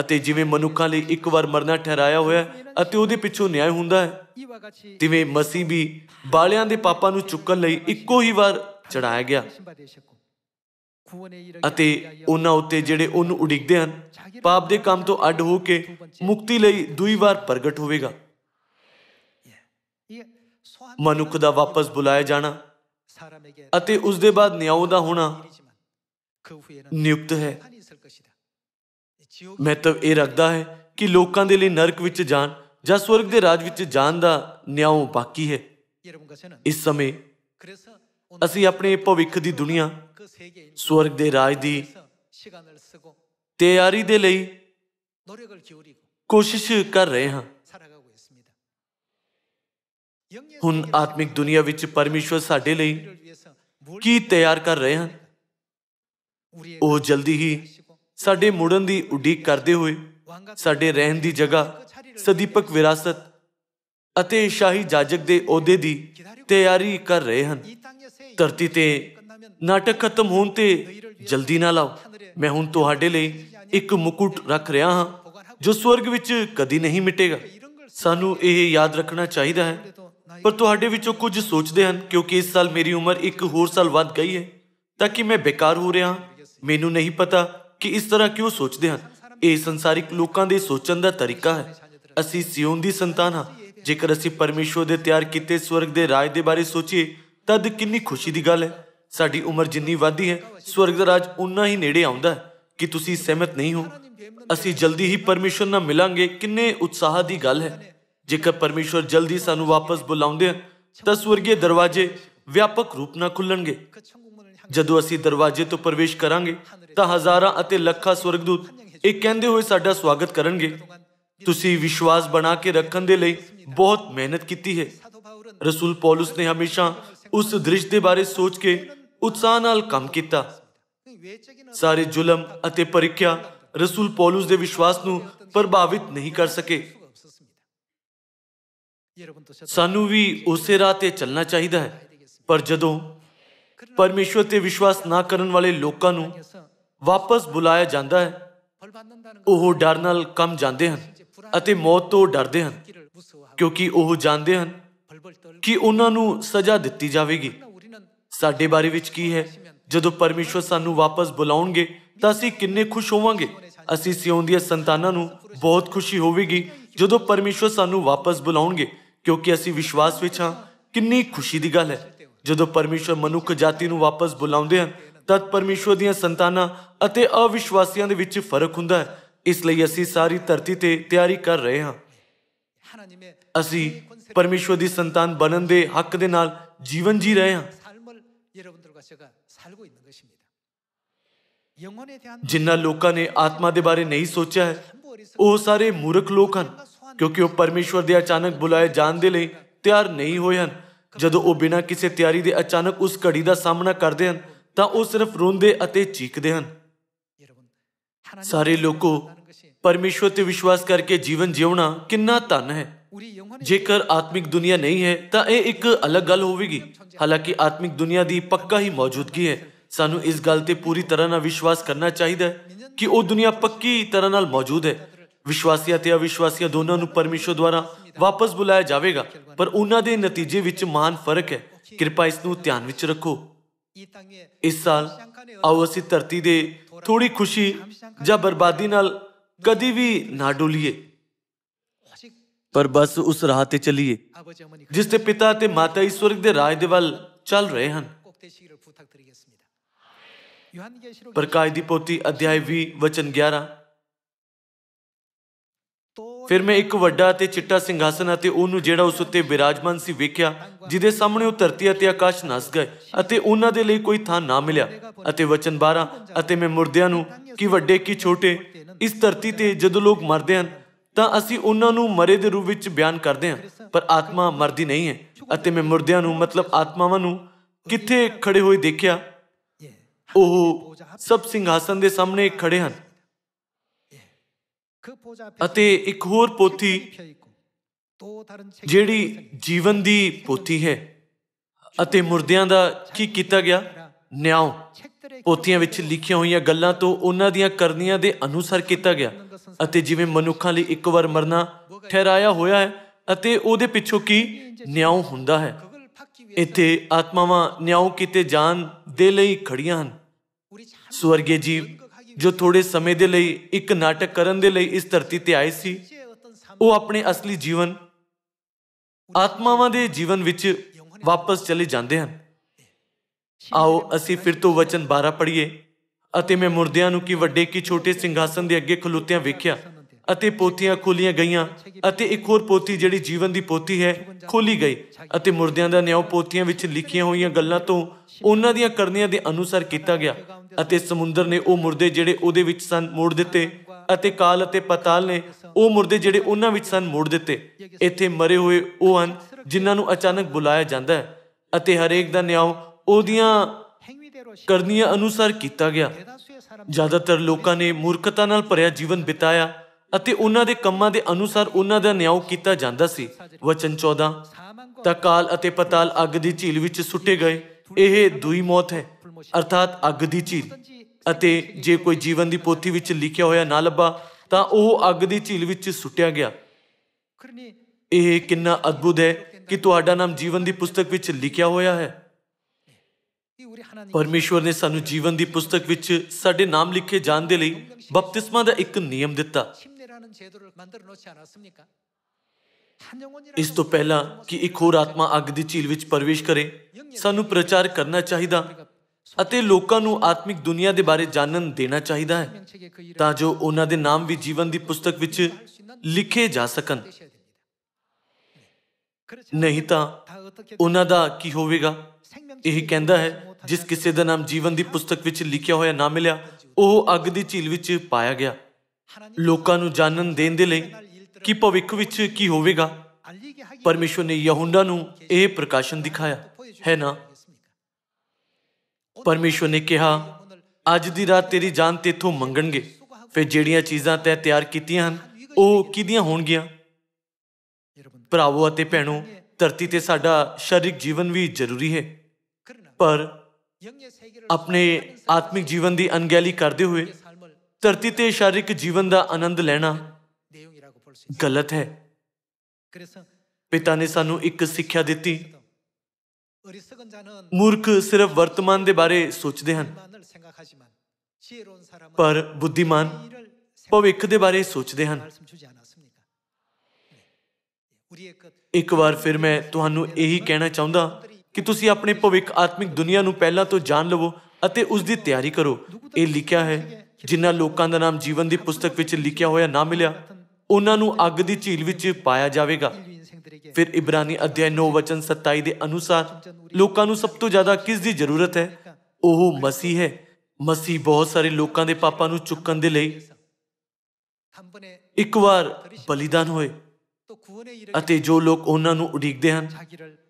ਅਤੇ ਜਿਵੇਂ ਮਨੁੱਖਾਂ ਲਈ ਇੱਕ ਵਾਰ ਮਰਨਾ ਠਹਿਰਾਇਆ ਹੋਇਆ ਅਤੇ ਉਹਦੇ ਪਿੱਛੋਂ ਨਿਆਂ ਹੁੰਦਾ ਹੈ ਤਿਵੇਂ ਮਸੀਹ ਵੀ ਬਾਲਿਆਂ ਦੇ ਪਾਪਾਂ ਨੂੰ ਚੁੱਕਣ ਲਈ ਇੱਕੋ ਹੀ ਵਾਰ ਚੜਾਇਆ ਗਿਆ ਅਤੇ ਉਹਨਾਂ ਉੱਤੇ ਜਿਹੜੇ ਉਹਨੂੰ ਉਡੀਕਦੇ ਹਨ ਪਾਪ ਦੇ ਕੰਮ ਤੋਂ ਅੱਡ ਹੋ ਕੇ ਮੁਕਤੀ ਲਈ ਦੂਈ ਵਾਰ ਪ੍ਰਗਟ ਹੋਵੇਗਾ ਮਨੁੱਖ ਦਾ ਵਾਪਸ ਬੁਲਾਇਆ ਜਾਣਾ ਅਤੇ ਉਸ ਦੇ ਬਾਅਦ ਨਿਆਂ ਦਾ ਹੋਣਾ ਨਿਯੁਕਤ ਹੈ ਮਤਲਬ ਇਹ ਰੱਖਦਾ ਹੈ ਕਿ ਲੋਕਾਂ ਦੇ ਲਈ ਨਰਕ ਵਿੱਚ ਜਾਣ ਜਾਂ ਸਵਰਗ ਦੇ ਰਾਜ ਵਿੱਚ ਜਾਣ ਦਾ ਨਿਆਂ ਬਾਕੀ ਹੈ ਇਸ ਸਮੇਂ ਅਸੀਂ ਆਪਣੇ ਭਵਿੱਖ ਦੀ ਦੁਨੀਆ ਸਵਰਗ ਦੇ ਰਾਜ ਦੀ ਤਿਆਰੀ ਦੇ ਲਈ ਕੋਸ਼ਿਸ਼ ਕਰ ਰਹੇ ਹਾਂ ਹੁਣ ਆਤਮਿਕ ਦੁਨੀਆ ਵਿੱਚ ਪਰਮੇਸ਼ਵਰ ਸਾਡੇ ਲਈ ਕੀ ਤਿਆਰ ਕਰ ਰਹੇ ਹਨ ਉਹ ਜਲਦੀ ਹੀ ਸਾਡੇ ਮੁੜਨ ਦੀ ਉਡੀਕ ਕਰਦੇ ਹੋਏ ਸਾਡੇ ਰਹਿਣ ਦੀ ਜਗ੍ਹਾ ਸਦੀਪਕ ਵਿਰਾਸਤ ਅਤੇ ਸ਼ਾਹੀ ਜਾਜਕ ਦੇ ਅਹੁਦੇ ਦੀ ਤਿਆਰੀ ਕਰ ਰਹੇ ਹਨ ਧਰਤੀ ਤੇ ਨਾਟਕ ਖਤਮ ਹੋਣ ਤੇ ਜਲਦੀ ਨਾ ਲਾਓ ਮੈਂ ਹੁਣ ਤੁਹਾਡੇ ਲਈ ਇੱਕ ਮੁਕਟ ਰੱਖ ਰਿਹਾ ਹਾਂ ਜੋ ਸਵਰਗ ਵਿੱਚ ਕਦੀ ਨਹੀਂ ਮਿਟੇਗਾ ਸਾਨੂੰ ਇਹ ਯਾਦ ਰੱਖਣਾ ਚਾਹੀਦਾ ਹੈ ਪਰ ਤੁਹਾਡੇ ਵਿੱਚੋਂ ਕੁਝ ਸੋਚਦੇ ਹਨ ਕਿਉਂਕਿ ਇਸ ਸਾਲ ਮੇਰੀ ਉਮਰ ਇੱਕ ਹੋਰ ਸਾਲ ਵੱਧ ਗਈ ਹੈ ਤਾਂ ਕਿ ਮੈਂ ਬੇਕਾਰ ਹੋ ਰਿਹਾ ਮੈਨੂੰ ਨਹੀਂ ਪਤਾ ਕਿ ਇਸ ਤਰ੍ਹਾਂ ਕਿਉਂ ਸੋਚਦੇ ਹਨ ਇਹ ਸੰਸਾਰਿਕ ਲੋਕਾਂ ਦੇ ਸੋਚਣ ਦਾ ਤਰੀਕਾ ਹੈ ਅਸੀਂ ਸਿਉਨ ਦੀ ਸੰਤਾਨ ਹਾਂ ਜੇਕਰ ਅਸੀਂ ਪਰਮੇਸ਼ਵਰ ਦੇ ਤਿਆਰ ਕੀਤੇ ਸਵਰਗ ਦੇ ਰਾਜ ਦੇ ਬਾਰੇ ਸੋਚੀਏ ਤਦ ਕਿੰਨੀ ਖੁਸ਼ੀ ਦੀ ਗੱਲ ਹੈ ਸਾਡੀ ਉਮਰ ਜਿੰਨੀ ਵਧਦੀ ਹੈ ਸਵਰਗ ਦਾ ਰਾਜ ਉਨਾ ਹੀ ਨੇੜੇ ਆਉਂਦਾ ਹੈ ਕਿ ਤੁਸੀਂ ਸਹਿਮਤ ਨਹੀਂ ਹੋ ਅਸੀਂ ਜਲਦੀ ਹੀ ਪਰਮੇਸ਼ਵਰ ਨਾਲ ਮਿਲਾਂਗੇ ਕਿੰਨੇ ਉਤਸ਼ਾਹ ਦੀ ਗੱਲ ਹੈ ਜੇਕਰ ਪਰਮੇਸ਼ਵਰ ਜਲਦੀ ਸਾਨੂੰ ਵਾਪਸ ਬੁਲਾਉਂਦੇ ਹਨ ਤਾਂ ਸਵਰਗੀ ਦਰਵਾਜ਼ੇ ਵਿਆਪਕ ਰੂਪ ਨਾਲ ਖੁੱਲਣਗੇ ਜਦੋਂ ਅਸੀਂ ਦਰਵਾਜ਼ੇ ਤੋਂ ਪ੍ਰਵੇਸ਼ ਕਰਾਂਗੇ ਤਾਂ ਹਜ਼ਾਰਾਂ ਅਤੇ ਲੱਖਾਂ ਸਵਰਗਦੂਤ ਇਹ ਕਹਿੰਦੇ ਹੋਏ ਸਾਡਾ ਸਵਾਗਤ ਕਰਨਗੇ ਤੁਸੀਂ ਵਿਸ਼ਵਾਸ ਬਣਾ ਕੇ ਰੱਖਣ ਦੇ ਲਈ ਬਹੁਤ ਮਿਹਨਤ ਕੀਤੀ ਹੈ ਰਸੂਲ ਪੌਲਸ ਨੇ ਹਮੇਸ਼ਾ ਉਸ ਦ੍ਰਿਸ਼ ਦੇ ਬਾਰੇ ਸੋਚ ਕੇ ਉਤਸ਼ਾਹ ਨਾਲ ਕੰਮ ਕੀਤਾ ਸਾਰੇ ਜ਼ੁਲਮ ਅਤੇ ਪਰਿਕਿਆ ਰਸੂਲ ਪੌਲਸ ਦੇ ਵਿਸ਼ਵਾਸ ਨੂੰ ਪ੍ਰਭਾਵਿਤ ਨਹੀਂ ਕਰ ਸਕੇ ਸਾਨੂੰ ਵੀ ਉਸੇ ਰਾਹ ਤੇ ਚੱਲਣਾ ਚਾਹੀਦਾ ਹੈ ਪਰ ਜਦੋਂ ਪਰਮੇਸ਼ਵਰ ਤੇ ਵਿਸ਼ਵਾਸ ਨਾ ਕਰਨ ਵਾਲੇ ਲੋਕਾਂ ਨੂੰ ਵਾਪਸ ਬੁਲਾਇਆ ਜਾਂਦਾ ਹੈ ਉਹ ਡਰ ਨਾਲ ਕੰਮ ਜਾਂਦੇ ਹਨ ਅਤੇ ਮੌਤ ਤੋਂ ਡਰਦੇ ਹਨ ਕਿਉਂਕਿ ਉਹ ਜਾਣਦੇ ਹਨ ਕਿ ਉਹਨਾਂ ਨੂੰ ਸਜ਼ਾ ਦਿੱਤੀ ਜਾਵੇਗੀ ਸਾਡੇ ਬਾਰੇ ਵਿੱਚ ਕੀ ਹੈ ਜਦੋਂ ਪਰਮੇਸ਼ਵਰ ਸਾਨੂੰ ਵਾਪਸ ਬੁਲਾਉਣਗੇ ਤਾਂ ਅਸੀਂ ਕਿੰਨੇ ਖੁਸ਼ ਹੋਵਾਂਗੇ ਅਸੀਂ ਸਿਉਂ ਦੀਆਂ ਸੰਤਾਨਾਂ ਨੂੰ ਬਹੁਤ ਖੁਸ਼ੀ ਹੋਵੇਗੀ ਜਦੋਂ ਪਰਮੇਸ਼ਵਰ ਸਾਨੂੰ ਵਾਪਸ ਬੁਲਾਉਣਗੇ ਕਿਉਂਕਿ ਅਸੀਂ ਵਿਸ਼ਵਾਸ ਵਿੱਚ ਹਾਂ ਕਿੰਨੀ ਖੁਸ਼ੀ ਦੀ ਗੱਲ ਹੈ ਜਦੋਂ ਪਰਮੇਸ਼ਵਰ ਮਨੁੱਖ ਜਾਤੀ ਨੂੰ ਵਾਪਸ ਬੁਲਾਉਂਦੇ ਹਨ ਤਦ ਪਰਮੇਸ਼ਵਰ ਦੀਆਂ ਸੰਤਾਨਾਂ ਅਤੇ ਅਵਿਸ਼ਵਾਸੀਆਂ ਦੇ ਵਿੱਚ ਫਰਕ ਹੁੰਦਾ ਹੈ ਇਸ ਲਈ ਅਸੀਂ ਸਾਰੀ ਧਰਤੀ ਤੇ ਤਿਆਰੀ ਕਰ ਰਹੇ ਹਾਂ ਅਸੀਂ ਪਰਮੇਸ਼ਵਰ ਦੀ ਸੰਤਾਨ ਬਣਨ ਦੇ ਹੱਕ ਦੇ ਨਾਲ ਜੀਵਨ ਜੀ ਰਹੇ ਹਾਂ ਜਿਨ੍ਹਾਂ ਲੋਕਾਂ ਨੇ ਆਤਮਾ ਦੇ ਬਾਰੇ ਨਹੀਂ ਸੋਚਿਆ ਹੈ ਉਹ ਸਾਰੇ ਮੂਰਖ ਲੋਕ ਹਨ ਕਿਉਂਕਿ ਉਹ ਪਰਮੇਸ਼ਵਰ ਦੇ ਅਚਾਨਕ ਬੁਲਾਏ ਜਾਣ ਦੇ ਲਈ ਤਿਆਰ ਨਹੀਂ ਹੋਏ ਹਨ ਜਦੋਂ ਉਹ ਬਿਨਾਂ ਕਿਸੇ ਤਿਆਰੀ ਦੇ ਅਚਾਨਕ ਉਸ ਘੜੀ ਦਾ ਸਾਹਮਣਾ ਕਰਦੇ ਹਨ ਤਾਂ ਉਹ ਸਿਰਫ ਰੋਂਦੇ ਅਤੇ ਚੀਕਦੇ ਹਨ ਸਾਰੇ ਲੋਕੋ ਪਰਮੇਸ਼ਵਰ ਤੇ ਵਿਸ਼ਵਾਸ ਕਰਕੇ ਜੀਵਨ ਜਿਉਣਾ ਕਿੰਨਾ ਧਨ ਹੈ ਜੇਕਰ ਆਤਮਿਕ ਦੁਨੀਆ ਨਹੀਂ ਹੈ ਤਾਂ ਇਹ ਇੱਕ ਅਲੱਗ ਗੱਲ ਹੋਵੇਗੀ ਹਾਲਾਂਕਿ ਆਤਮਿਕ ਦੁਨੀਆ ਦੀ ਪੱਕਾ ਹੀ ਮੌਜੂਦਗੀ ਹੈ ਸਾਨੂੰ ਇਸ ਗੱਲ ਤੇ ਪੂਰੀ ਤਰ੍ਹਾਂ ਨਾਲ ਵਿਸ਼ਵਾਸ ਕਰਨਾ ਚਾਹੀਦਾ ਹੈ ਕਿ ਉਹ ਦੁਨੀਆ ਪੱਕੀ ਤਰ੍ਹਾਂ ਨਾਲ ਮੌਜੂਦ ਹੈ ਵਿਸ਼ਵਾਸੀਆਂ ਤੇ ਅਵਿਸ਼ਵਾਸੀਆਂ ਦੋਨਾਂ ਨੂੰ ਪਰਮੇਸ਼ਵਰ ਦੁਆਰਾ ਵਾਪਸ ਬੁਲਾਇਆ ਜਾਵੇਗਾ ਪਰ ਉਹਨਾਂ ਦੇ ਨਤੀਜੇ ਵਿੱਚ ਮਾਨ ਫਰਕ ਹੈ ਕਿਰਪਾ ਇਸ ਨੂੰ ਧਿਆਨ ਵਿੱਚ ਰੱਖੋ ਇਸ ਸਾਲ ਆਓ ਅਸੀਂ ਧਰਤੀ ਦੇ ਥੋੜੀ ਖੁਸ਼ੀ ਜਾਂ ਬਰਬਾਦੀ ਨਾਲ ਕਦੀ ਵੀ ਨਾ ਡੋਲੀਏ ਪਰ ਬਸ ਉਸ ਰਾਹ ਤੇ ਚੱਲੀਏ ਜਿਸ ਤੇ ਪਿਤਾ ਤੇ ਮਾਤਾ ਇਸ ਸਵਰਗ ਦੇ ਰਾਜ ਦੇ ਵੱਲ ਚੱਲ ਰਹੇ ਹਨ ਪ੍ਰਕਾਸ਼ ਦੀ ਪੋਤੀ ਅਧਿਆਇ 20 ਵਚਨ 11 ਫਿਰ ਮੈਂ ਇੱਕ ਵੱਡਾ ਅਤੇ ਚਿੱਟਾ ਸਿੰਘਾਸਨ ਅਤੇ ਉਹਨੂੰ ਜਿਹੜਾ ਉਸ ਉੱਤੇ ਬਿਰਾਜਮਾਨ ਸੀ ਵੇਖਿਆ ਜਿਹਦੇ ਸਾਹਮਣੇ ਉਹ ਧਰਤੀ ਅਤੇ ਆਕਾਸ਼ ਨਸ ਗਏ ਅਤੇ ਉਹਨਾਂ ਦੇ ਲਈ ਕੋਈ ਥਾਂ ਨਾ ਮਿਲਿਆ ਅਤੇ ਵਚਨ 12 ਅਤੇ ਮੈਂ ਮੁਰਦਿਆਂ ਨੂੰ ਕਿ ਵੱਡੇ ਕਿ ਛੋਟੇ ਇਸ ਧਰਤੀ ਤੇ ਜਦੋਂ ਲੋਕ ਮਰਦੇ ਹਨ ਤਾਂ ਅਸੀਂ ਉਹਨਾਂ ਨੂੰ ਮਰੇ ਦੇ ਰੂਪ ਵਿੱਚ ਬਿਆਨ ਕਰਦੇ ਹਾਂ ਪਰ ਆਤਮਾ ਮਰਦੀ ਨਹੀਂ ਹੈ ਅਤੇ ਮੈਂ ਮੁਰਦਿਆਂ ਨੂੰ ਮਤਲਬ ਆਤਮਾਵਾਂ ਨੂੰ ਕਿੱਥੇ ਖੜੇ ਹੋਏ ਦੇਖਿਆ ਉਹ ਸਭ ਸਿੰਘਾਸਨ ਦੇ ਸਾਹਮਣੇ ਖੜੇ ਹਨ ਅਤੇ ਇੱਕ ਹੋਰ ਪੋਥੀ ਜਿਹੜੀ ਜੀਵਨ ਦੀ ਪੋਥੀ ਹੈ ਅਤੇ ਮੁਰਦਿਆਂ ਦਾ ਕੀ ਕੀਤਾ ਗਿਆ ਨਿਆਂ ਪੋਥੀਆਂ ਵਿੱਚ ਲਿਖੀਆਂ ਹੋਈਆਂ ਗੱਲਾਂ ਤੋਂ ਉਹਨਾਂ ਦੀਆਂ ਕਰਨੀਆਂ ਦੇ ਅਨੁਸਾਰ ਕੀਤਾ ਗਿਆ ਅਤੇ ਜਿਵੇਂ ਮਨੁੱਖਾਂ ਲਈ ਇੱਕ ਵਾਰ ਮਰਨਾ ਠਹਿਰਾਇਆ ਹੋਇਆ ਹੈ ਅਤੇ ਉਹਦੇ ਪਿੱਛੋਂ ਕੀ ਨਿਆਂ ਹੁੰਦਾ ਹੈ ਇੱਥੇ ਆਤਮਾਵਾਂ ਨਿਆਂ ਕੀਤੇ ਜਾਣ ਦੇ ਲਈ ਖੜੀਆਂ ਹਨ ਸਵਰਗੀ ਜੀਵ ਜੋ ਥੋੜੇ ਸਮੇਂ ਦੇ ਲਈ ਇੱਕ ਨਾਟਕ ਕਰਨ ਦੇ ਲਈ ਇਸ ਧਰਤੀ ਤੇ ਆਏ ਸੀ ਉਹ ਆਪਣੇ ਅਸਲੀ ਜੀਵਨ ਆਤਮਾਵਾਂ ਦੇ ਜੀਵਨ ਵਿੱਚ ਵਾਪਸ ਚਲੇ ਜਾਂਦੇ ਹਨ ਆਓ ਅਸੀਂ ਫਿਰ ਤੋਂ ਵਚਨ 12 ਪੜ੍ਹੀਏ ਅਤੇ ਮੈਂ ਮੁਰਦਿਆਂ ਨੂੰ ਕੀ ਵੱਡੇ ਕੀ ਛੋਟੇ ਸਿੰਘਾਸਨ ਦੇ ਅੱਗੇ ਖਲੋਤਿਆਂ ਵੇਖਿਆ ਅਤੇ ਪੋਥੀਆਂ ਖੋਲੀਆਂ ਗਈਆਂ ਅਤੇ ਇੱਕ ਹੋਰ ਪੋਥੀ ਜਿਹੜੀ ਜੀਵਨ ਦੀ ਪੋਥੀ ਹੈ ਖੋਲੀ ਗਈ ਅਤੇ ਮੁਰਦਿਆਂ ਦਾ ਨਿਆਂ ਪੋਥੀਆਂ ਵਿੱਚ ਲਿਖੀਆਂ ਹੋਈਆਂ ਗੱਲਾਂ ਤੋਂ ਉਹਨਾਂ ਦੀਆਂ ਕਰਨੀਆਂ ਦੇ ਅਨੁਸਾਰ ਕੀਤਾ ਗਿਆ ਅਤੇ ਸਮੁੰਦਰ ਨੇ ਉਹ ਮੁਰਦੇ ਜਿਹੜੇ ਉਹਦੇ ਵਿੱਚ ਸਨ ਮੋੜ ਦਿੱਤੇ ਅਤੇ ਕਾਲ ਅਤੇ ਪਤਾਲ ਨੇ ਉਹ ਮੁਰਦੇ ਜਿਹੜੇ ਉਹਨਾਂ ਵਿੱਚ ਸਨ ਮੋੜ ਦਿੱਤੇ ਇੱਥੇ ਮਰੇ ਹੋਏ ਉਹ ਹਨ ਜਿਨ੍ਹਾਂ ਨੂੰ ਅਚਾਨਕ ਬੁਲਾਇਆ ਜਾਂਦਾ ਹੈ ਅਤੇ ਹਰੇਕ ਦਾ ਨਿਆਂ ਉਹਦੀਆਂ ਕਰਨੀਆਂ ਅਨੁਸਾਰ ਕੀਤਾ ਗਿਆ ਜ਼ਿਆਦਾਤਰ ਲੋਕਾਂ ਨੇ ਮੂਰਖਤਾ ਨਾਲ ਭਰਿਆ ਜੀਵਨ ਬਿਤਾਇਆ ਅਤੇ ਉਹਨਾਂ ਦੇ ਕੰਮਾਂ ਦੇ ਅਨੁਸਾਰ ਉਹਨਾਂ ਦਾ ਨਿਆਂ ਕੀਤਾ ਜਾਂਦਾ ਸੀ ਵਚਨ 14 ਤਾਂ ਕਾਲ ਅਤੇ ਪਤਾਲ ਅੱਗ ਦੀ ਝੀਲ ਵਿੱਚ ਸੁੱਟੇ ਗਏ ਇਹ ਦੂਈ ਮੌਤ ਹੈ ਅਰਥਾਤ ਅੱਗ ਦੀ ਝੀਲ ਅਤੇ ਜੇ ਕੋਈ ਜੀਵਨ ਦੀ ਪੋਥੀ ਵਿੱਚ ਲਿਖਿਆ ਹੋਇਆ ਨਾ ਲੱਭਾ ਤਾਂ ਉਹ ਅੱਗ ਦੀ ਝੀਲ ਵਿੱਚ ਸੁੱਟਿਆ ਗਿਆ ਇਹ ਕਿੰਨਾ ਅਦਭੁਤ ਹੈ ਕਿ ਤੁਹਾਡਾ ਨਾਮ ਜੀਵਨ ਦੀ ਪੁਸਤਕ ਵਿੱਚ ਲਿਖਿਆ ਹੋਇਆ ਹੈ ਪਰਮੇਸ਼ਵਰ ਨੇ ਸਾਨੂੰ ਜੀਵਨ ਦੀ ਪੁਸਤਕ ਵਿੱਚ ਸਾਡੇ ਨਾਮ ਲਿਖੇ ਜਾਣ ਦੇ ਲਈ ਬਪਤਿਸਮਾ ਦਾ ਇੱਕ ਨਿਯਮ ਦਿੱਤਾ ਇਸ ਤੋਂ ਪਹਿਲਾਂ ਕਿ ਇੱਕ ਹੋਰ ਆਤਮਾ ਅੱਗ ਦੀ ਝੀਲ ਵਿੱਚ ਪ੍ਰਵੇਸ਼ ਕਰੇ ਸਾਨੂੰ ਪ੍ਰਚਾਰ ਕਰਨਾ ਚਾਹੀਦਾ ਅਤੇ ਲੋਕਾਂ ਨੂੰ ਆਤਮਿਕ ਦੁਨੀਆ ਦੇ ਬਾਰੇ ਜਾਣਨ ਦੇਣਾ ਚਾਹੀਦਾ ਹੈ ਤਾਂ ਜੋ ਉਹਨਾਂ ਦੇ ਨਾਮ ਵੀ ਜੀਵਨ ਦੀ ਪੁਸਤਕ ਵਿੱਚ ਲਿਖੇ ਜਾ ਸਕਣ ਨਹੀਂ ਤਾਂ ਉਹਨਾਂ ਦਾ ਕੀ ਹੋਵੇਗਾ ਇਹ ਕਹਿੰਦਾ ਹੈ ਜਿਸ ਕਿਸੇ ਦਾ ਨਾਮ ਜੀਵਨ ਦੀ ਪੁਸਤਕ ਵਿੱਚ ਲਿਖਿਆ ਹੋਇਆ ਨਾ ਮਿਲਿਆ ਉਹ ਅੱਗ ਦੀ ਝੀਲ ਵਿੱਚ ਪਾਇਆ ਗਿਆ ਲੋਕਾਂ ਨੂੰ ਜਾਣਨ ਦੇਣ ਦੇ ਲਈ ਕਿ ਭਵਿੱਖ ਵਿੱਚ ਕੀ ਹੋਵੇਗਾ ਪਰਮੇਸ਼ਵਰ ਨੇ ਯਹੂਨਾ ਨੂੰ ਇਹ ਪ੍ਰਕਾਸ਼ਨ ਦਿਖਾਇਆ ਹੈ ਨਾ ਪਰਮੇਸ਼ਵਰ ਨੇ ਕਿਹਾ ਅੱਜ ਦੀ ਰਾਤ ਤੇਰੀ ਜਾਨ ਤੇਥੋਂ ਮੰਗਣਗੇ ਫਿਰ ਜਿਹੜੀਆਂ ਚੀਜ਼ਾਂ ਤੈ ਤਿਆਰ ਕੀਤੀਆਂ ਹਨ ਉਹ ਕਿਦੀਆਂ ਹੋਣਗੀਆਂ ਭਰਾਵੋ ਅਤੇ ਭੈਣੋ ਧਰਤੀ ਤੇ ਸਾਡਾ ਸ਼ਰੀਰਕ ਜੀਵਨ ਵੀ ਜ਼ਰੂਰੀ ਹੈ ਪਰ ਆਪਣੇ ਆਤਮਿਕ ਜੀਵਨ ਦੀ ਅਣਗਹਿਲੀ ਕਰਦੇ ਹੋਏ ਧਰਤੀ ਤੇ ਸ਼ਰੀਰਕ ਜੀਵਨ ਦਾ ਆਨੰਦ ਲੈਣਾ ਗਲਤ ਹੈ ਪਿਤਾ ਨੇ ਸਾਨੂੰ ਇੱਕ ਸਿੱਖਿਆ ਦਿੱਤੀ ਮੂਰਖ ਸਿਰਫ ਵਰਤਮਾਨ ਦੇ ਬਾਰੇ ਸੋਚਦੇ ਹਨ ਪਰ ਬੁੱਧੀਮਾਨ ਭਵਿੱਖ ਦੇ ਬਾਰੇ ਸੋਚਦੇ ਹਨ ਇੱਕ ਵਾਰ ਫਿਰ ਮੈਂ ਤੁਹਾਨੂੰ ਇਹੀ ਕਹਿਣਾ ਚਾਹੁੰਦਾ ਕਿ ਤੁਸੀਂ ਆਪਣੇ ਭਵਿੱਖ ਆਤਮਿਕ ਦੁਨੀਆ ਨੂੰ ਪਹਿਲਾਂ ਤੋਂ ਜਾਣ ਲਵੋ ਅਤੇ ਉਸ ਦੀ ਤਿਆਰੀ ਕਰੋ ਇਹ ਲਿਖਿਆ ਹੈ ਜਿਨ੍ਹਾਂ ਲੋਕਾਂ ਦਾ ਨਾਮ ਜੀਵਨ ਦੀ ਪੁਸਤਕ ਵਿੱਚ ਲਿਖਿਆ ਹੋਇਆ ਨਾ ਮਿਲਿਆ ਉਹਨਾਂ ਨੂੰ ਅੱਗ ਦੀ ਝੀਲ ਵਿੱਚ ਪਾਇਆ ਜਾਵੇਗਾ ਫਿਰ ਇਬਰਾਨੀ ਅਧਿਆਇ 9 ਵਚਨ 27 ਦੇ ਅਨੁਸਾਰ ਲੋਕਾਂ ਨੂੰ ਸਭ ਤੋਂ ਜ਼ਿਆਦਾ ਕਿਸ ਦੀ ਜ਼ਰੂਰਤ ਹੈ ਉਹ ਮਸੀਹ ਹੈ ਮਸੀਹ ਬਹੁਤ ਸਾਰੇ ਲੋਕਾਂ ਦੇ ਪਾਪਾਂ ਨੂੰ ਚੁੱਕਣ ਦੇ ਲਈ ਇੱਕ ਵਾਰ ਬਲੀਦਾਨ ਹੋਏ ਅਤੇ ਜੋ ਲੋਕ ਉਹਨਾਂ ਨੂੰ ਉਡੀਕਦੇ ਹਨ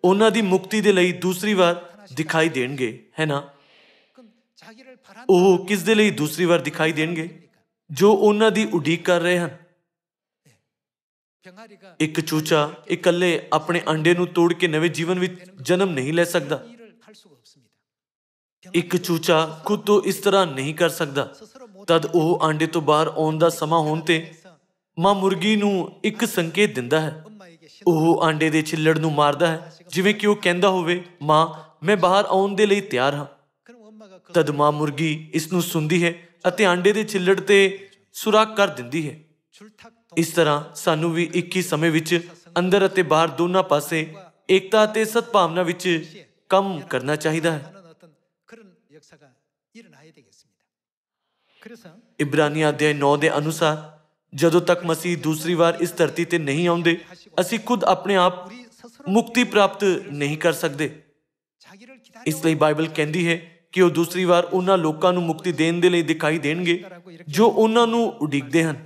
ਉਹਨਾਂ ਦੀ ਮੁਕਤੀ ਦੇ ਲਈ ਦੂਸਰੀ ਵਾਰ ਦਿਖਾਈ ਦੇਣਗੇ ਹੈ ਨਾ ਉਹ ਕਿਸ ਦੇ ਲਈ ਦੂਸਰੀ ਵਾਰ ਦਿਖਾਈ ਦੇਣਗੇ ਜੋ ਉਹਨਾਂ ਦੀ ਉਡੀਕ ਕਰ ਰਹੇ ਹਨ ਇੱਕ ਚੂਚਾ ਇਕੱਲੇ ਆਪਣੇ ਅੰਡੇ ਨੂੰ ਤੋੜ ਕੇ ਨਵੇਂ ਜੀਵਨ ਵਿੱਚ ਜਨਮ ਨਹੀਂ ਲੈ ਸਕਦਾ ਇੱਕ ਚੂਚਾ ਖੁਦ ਤੋਂ ਇਸ ਤਰ੍ਹਾਂ ਨਹੀਂ ਕਰ ਸਕਦਾ ਤਦ ਉਹ ਅੰਡੇ ਤੋਂ ਬਾਹਰ ਆਉਣ ਦਾ ਸਮਾਂ ਹੋਣ ਤੇ ਮਾਂ ਮੁਰਗੀ ਨੂੰ ਇੱਕ ਸੰਕੇਤ ਦਿੰਦਾ ਹੈ ਉਹ ਅੰਡੇ ਦੇ ਛਿੱਲੜ ਨੂੰ ਮਾਰਦਾ ਹੈ ਜਿਵੇਂ ਕਿ ਉਹ ਕਹਿੰਦਾ ਹੋਵੇ ਮਾਂ ਮੈਂ ਬਾਹਰ ਆਉਣ ਦੇ ਲਈ ਤਿਆਰ ਹਾਂ ਤਦ ਮਾਂ ਮੁਰਗੀ ਇਸ ਨੂੰ ਸੁਣਦੀ ਹੈ ਅਤੇ ਅੰਡੇ ਦੇ ਛਿੱਲੜ ਤੇ ਸੁਰਾਖ ਕਰ ਦਿੰਦੀ ਹੈ ਇਸ ਤਰ੍ਹਾਂ ਸਾਨੂੰ ਵੀ ਇੱਕ ਹੀ ਸਮੇਂ ਵਿੱਚ ਅੰਦਰ ਅਤੇ ਬਾਹਰ ਦੋਨਾਂ ਪਾਸੇ ਏਕਤਾ ਅਤੇ ਸਤਭਾਵਨਾ ਵਿੱਚ ਕੰਮ ਕਰਨਾ ਚਾਹੀਦਾ ਹੈ ਇਬਰਾਨੀਆ ਦੇ 9 ਦੇ ਅਨੁਸਾਰ ਜਦੋਂ ਤੱਕ ਮਸੀਹ ਦੂਸਰੀ ਵਾਰ ਇਸ ਧਰਤੀ ਤੇ ਨਹੀਂ ਆਉਂਦੇ ਅਸੀਂ ਖੁਦ ਆਪਣੇ ਆਪ ਮੁਕਤੀ ਪ੍ਰਾਪਤ ਨਹੀਂ ਕਰ ਸਕਦੇ ਇਸ ਲਈ ਬਾਈਬਲ ਕਹਿੰਦੀ ਹੈ ਕਿ ਉਹ ਦੂਸਰੀ ਵਾਰ ਉਹਨਾਂ ਲੋਕਾਂ ਨੂੰ ਮੁਕਤੀ ਦੇਣ ਦੇ ਲਈ ਦਿਖਾਈ ਦੇਣਗੇ ਜੋ ਉਹਨਾਂ ਨੂੰ ਉਡੀਕਦੇ ਹਨ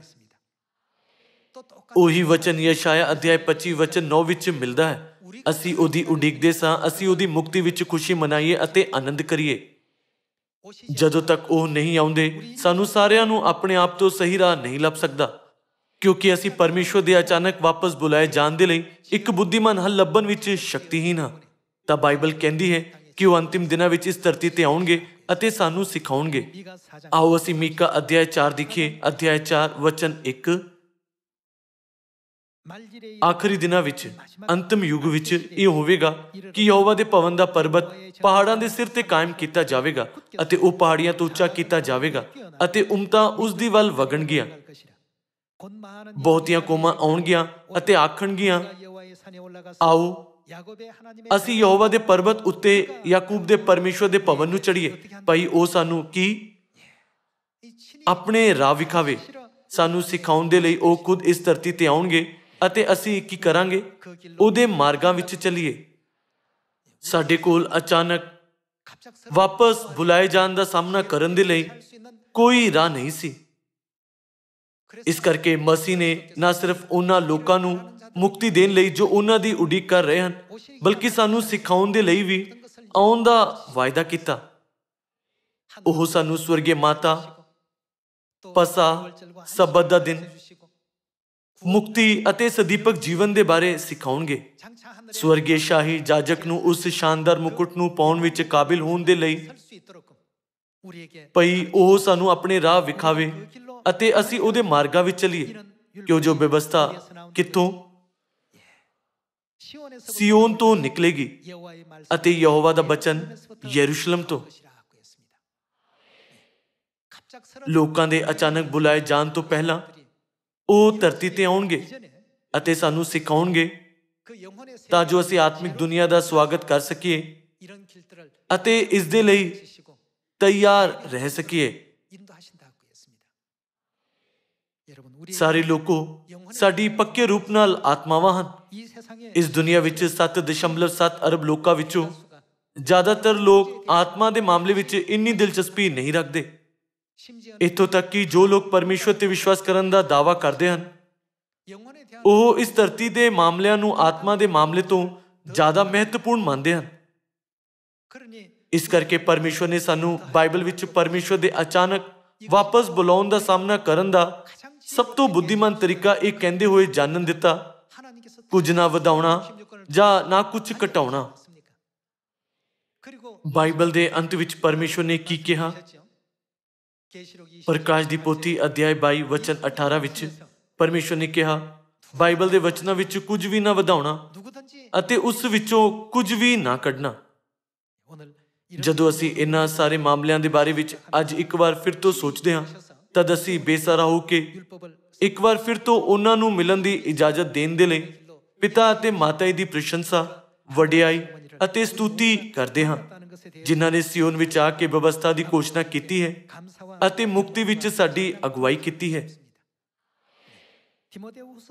ਉਹੀ ਵਚਨ ਯਸ਼ਾਇਆ ਅਧਿਆਇ 25 ਵਚਨ 9 ਵਿੱਚ ਮਿਲਦਾ ਹੈ ਅਸੀਂ ਉਹਦੀ ਉਡੀਕਦੇ ਸਾਂ ਅਸੀਂ ਉਹਦੀ ਮੁਕਤੀ ਵਿੱਚ ਖੁਸ਼ੀ ਮਨਾਈਏ ਅਤੇ ਆਨੰਦ ਕਰੀਏ ਜਦੋਂ ਤੱਕ ਉਹ ਨਹੀਂ ਆਉਂਦੇ ਸਾਨੂੰ ਸਾਰਿਆਂ ਨੂੰ ਆਪਣੇ ਆਪ ਤੋਂ ਸਹੀ ਰਾਹ ਨਹੀਂ ਲੱਭ ਸਕਦਾ ਕਿਉਂਕਿ ਅਸੀਂ ਪਰਮੇਸ਼ਵਰ ਦੇ ਅਚਾਨਕ ਵਾਪਸ ਬੁਲਾਏ ਜਾਣ ਦੇ ਲਈ ਇੱਕ ਬੁੱਧੀਮਾਨ ਹੱਲ ਲੱਭਣ ਵਿੱਚ ਸ਼ਕਤੀਹੀਨ ਹਾਂ ਤਾਂ ਬਾਈਬਲ ਕਹਿੰਦੀ ਹੈ ਕਿ ਉਹ ਅੰਤਿਮ ਦਿਨਾਂ ਵਿੱਚ ਇਸ ਧਰਤੀ ਤੇ ਆਉਣਗੇ ਅਤੇ ਸਾਨੂੰ ਸਿਖਾਉਣਗੇ ਆਓ ਅਸੀਂ ਮੀਕਾ ਅਧਿਆਇ 4 ਦੇਖੀਏ ਅਧਿਆਇ 4 ਵਚਨ 1 ਆਖਰੀ ਦਿਨਾਂ ਵਿੱਚ ਅੰਤਮ ਯੁੱਗ ਵਿੱਚ ਇਹ ਹੋਵੇਗਾ ਕਿ ਯਹੋਵਾ ਦੇ ਪਵਨ ਦਾ ਪਰਬਤ ਪਹਾੜਾਂ ਦੇ ਸਿਰ ਤੇ ਕਾਇਮ ਕੀਤਾ ਜਾਵੇਗਾ ਅਤੇ ਉਹ ਪਹਾੜੀਆਂ ਤੋਂ ਉੱਚਾ ਕੀਤਾ ਜਾਵੇਗਾ ਅਤੇ ਉਮਤਾ ਉਸ ਦੀ ਵੱਲ ਵਗਣਗੀਆਂ ਬਹੁਤੀਆਂ ਕੌਮਾਂ ਆਉਣਗੀਆਂ ਅਤੇ ਆਖਣਗੀਆਂ ਆਓ ਅਸੀਂ ਯਹੋਵਾ ਦੇ ਪਰਬਤ ਉੱਤੇ ਯਾਕੂਬ ਦੇ ਪਰਮੇਸ਼ਵਰ ਦੇ ਪਵਨ ਨੂੰ ਚੜੀਏ ਭਾਈ ਉਹ ਸਾਨੂੰ ਕੀ ਆਪਣੇ ਰਾਹ ਵਿਖਾਵੇ ਸਾਨੂੰ ਸਿਖਾਉਣ ਦੇ ਲਈ ਉਹ ਖੁਦ ਇਸ ਧਰਤੀ ਤੇ ਆਉਣਗੇ ਅਤੇ ਅਸੀਂ ਕੀ ਕਰਾਂਗੇ ਉਹਦੇ ਮਾਰਗਾਂ ਵਿੱਚ ਚੱਲੀਏ ਸਾਡੇ ਕੋਲ ਅਚਾਨਕ ਵਾਪਸ ਬੁਲਾਏ ਜਾਣ ਦਾ ਸਾਹਮਣਾ ਕਰਨ ਦੇ ਲਈ ਕੋਈ ਰਾਹ ਨਹੀਂ ਸੀ ਇਸ ਕਰਕੇ ਮਸੀਹ ਨੇ ਨਾ ਸਿਰਫ ਉਹਨਾਂ ਲੋਕਾਂ ਨੂੰ ਮੁਕਤੀ ਦੇਣ ਲਈ ਜੋ ਉਹਨਾਂ ਦੀ ਉਡੀਕ ਕਰ ਰਹੇ ਹਨ ਬਲਕਿ ਸਾਨੂੰ ਸਿਖਾਉਣ ਦੇ ਲਈ ਵੀ ਆਉਣ ਦਾ ਵਾਅਦਾ ਕੀਤਾ ਉਹ ਸਾਨੂੰ ਸਵਰਗੀ ਮਾਤਾ ਪਸਾ ਸਬਦ ਦਾ ਦਿਨ ਮੁਕਤੀ ਅਤੇ ਸਦੀਪਕ ਜੀਵਨ ਦੇ ਬਾਰੇ ਸਿਖਾਉਣਗੇ ਸਵਰਗੀ ਸ਼ਾਹੀ ਜਾਜਕ ਨੂੰ ਉਸ ਸ਼ਾਨਦਾਰ ਮੁਕਟ ਨੂੰ ਪਾਉਣ ਵਿੱਚ ਕਾਬਿਲ ਹੋਣ ਦੇ ਲਈ ਪਈ ਉਹ ਸਾਨੂੰ ਆਪਣੇ ਰਾਹ ਵਿਖਾਵੇ ਅਤੇ ਅਸੀਂ ਉਹਦੇ ਮਾਰਗਾਂ ਵਿੱਚ ਚੱਲੀਏ ਕਿਉਂ ਜੋ ਵਿਵਸਥਾ ਕਿੱਥੋਂ ਸਿਯੋਨ ਤੋਂ ਨਿਕਲੇਗੀ ਅਤੇ ਯਹੋਵਾ ਦਾ ਬਚਨ ਯਰੂਸ਼ਲਮ ਤੋਂ ਲੋਕਾਂ ਦੇ ਅਚਾਨਕ ਬੁਲਾਏ ਜਾਣ ਤੋਂ ਪਹਿਲਾਂ ਉਹ ਧਰਤੀ ਤੇ ਆਉਣਗੇ ਅਤੇ ਸਾਨੂੰ ਸਿਖਾਉਣਗੇ ਤਾਂ ਜੋ ਅਸੀਂ ਆਤਮਿਕ ਦੁਨੀਆ ਦਾ ਸਵਾਗਤ ਕਰ ਸਕੀਏ ਅਤੇ ਇਸ ਦੇ ਲਈ ਤਿਆਰ ਰਹਿ ਸਕੀਏ ਸਾਰੇ ਲੋਕੋ ਸਾਡੀ ਪੱਕੇ ਰੂਪ ਨਾਲ ਆਤਮਾਵਾਂ ਹਨ ਇਸ ਦੁਨੀਆ ਵਿੱਚ 7.7 ਅਰਬ ਲੋਕਾਂ ਵਿੱਚੋਂ ਜ਼ਿਆਦਾਤਰ ਲੋਕ ਆਤਮਾ ਦੇ ਮਾਮਲੇ ਵਿੱਚ ਇੰਨੀ ਦਿਲਚਸਪੀ ਨਹੀਂ ਰੱਖਦੇ ਇਤੋਂ ਤੱਕ ਕਿ ਜੋ ਲੋਕ ਪਰਮੇਸ਼ਵਰ ਤੇ ਵਿਸ਼ਵਾਸ ਕਰਨ ਦਾ ਦਾਵਾ ਕਰਦੇ ਹਨ ਉਹ ਇਸ ਧਰਤੀ ਦੇ ਮਾਮਲਿਆਂ ਨੂੰ ਆਤਮਾ ਦੇ ਮਾਮਲੇ ਤੋਂ ਜ਼ਿਆਦਾ ਮਹੱਤਵਪੂਰਨ ਮੰਨਦੇ ਹਨ ਇਸ ਕਰਕੇ ਪਰਮੇਸ਼ਵਰ ਨੇ ਸਾਨੂੰ ਬਾਈਬਲ ਵਿੱਚ ਪਰਮੇਸ਼ਵਰ ਦੇ ਅਚਾਨਕ ਵਾਪਸ ਬੁਲਾਉਣ ਦਾ ਸਾਹਮਣਾ ਕਰਨ ਦਾ ਸਭ ਤੋਂ ਬੁੱਧੀਮਾਨ ਤਰੀਕਾ ਇਹ ਕਹਿੰਦੇ ਹੋਏ ਜਾਣਨ ਦਿੱਤਾ ਕੁਝ ਨਾ ਵਧਾਉਣਾ ਜਾਂ ਨਾ ਕੁਝ ਘਟਾਉਣਾ ਬਾਈਬਲ ਦੇ ਅੰਤ ਵਿੱਚ ਪਰਮੇਸ਼ਵਰ ਨੇ ਕੀ ਕਿਹਾ ਪ੍ਰਕਾਸ਼ ਦੀ ਪੋਥੀ ਅਧਿਆਇ 22 ਵਚਨ 18 ਵਿੱਚ ਪਰਮੇਸ਼ਵਰ ਨੇ ਕਿਹਾ ਬਾਈਬਲ ਦੇ ਵਚਨਾਂ ਵਿੱਚ ਕੁਝ ਵੀ ਨਾ ਵਧਾਉਣਾ ਅਤੇ ਉਸ ਵਿੱਚੋਂ ਕੁਝ ਵੀ ਨਾ ਕੱਢਣਾ ਜਦੋਂ ਅਸੀਂ ਇਹਨਾਂ ਸਾਰੇ ਮਾਮਲਿਆਂ ਦੇ ਬਾਰੇ ਵਿੱਚ ਅੱਜ ਇੱਕ ਵਾਰ ਫਿਰ ਤੋਂ ਸੋਚਦੇ ਹਾਂ ਤਦ ਅਸੀਂ ਬੇਸਹਾਰਾ ਹੋ ਕੇ ਇੱਕ ਵਾਰ ਫਿਰ ਤੋਂ ਉਹਨਾਂ ਨੂੰ ਮਿਲਣ ਦੀ ਇਜਾਜ਼ਤ ਦੇਣ ਦੇ ਲਈ ਪਿਤਾ ਅਤੇ ਮਾਤਾ ਦੀ ਪ੍ਰਸ਼ੰਸਾ ਵਡਿਆਈ ਅਤੇ ਸਤੂਤੀ ਕਰਦੇ ਹਾਂ ਜਿਨ੍ਹਾਂ ਨੇ ਸਿਓਨ ਵਿੱਚ ਆ ਕੇ ਵਿਵਸਥਾ ਦੀ ਘੋਸ਼ਣਾ ਕੀਤੀ ਹੈ ਅਤੇ ਮੁਕਤੀ ਵਿੱਚ ਸਾਡੀ ਅਗਵਾਈ ਕੀਤੀ ਹੈ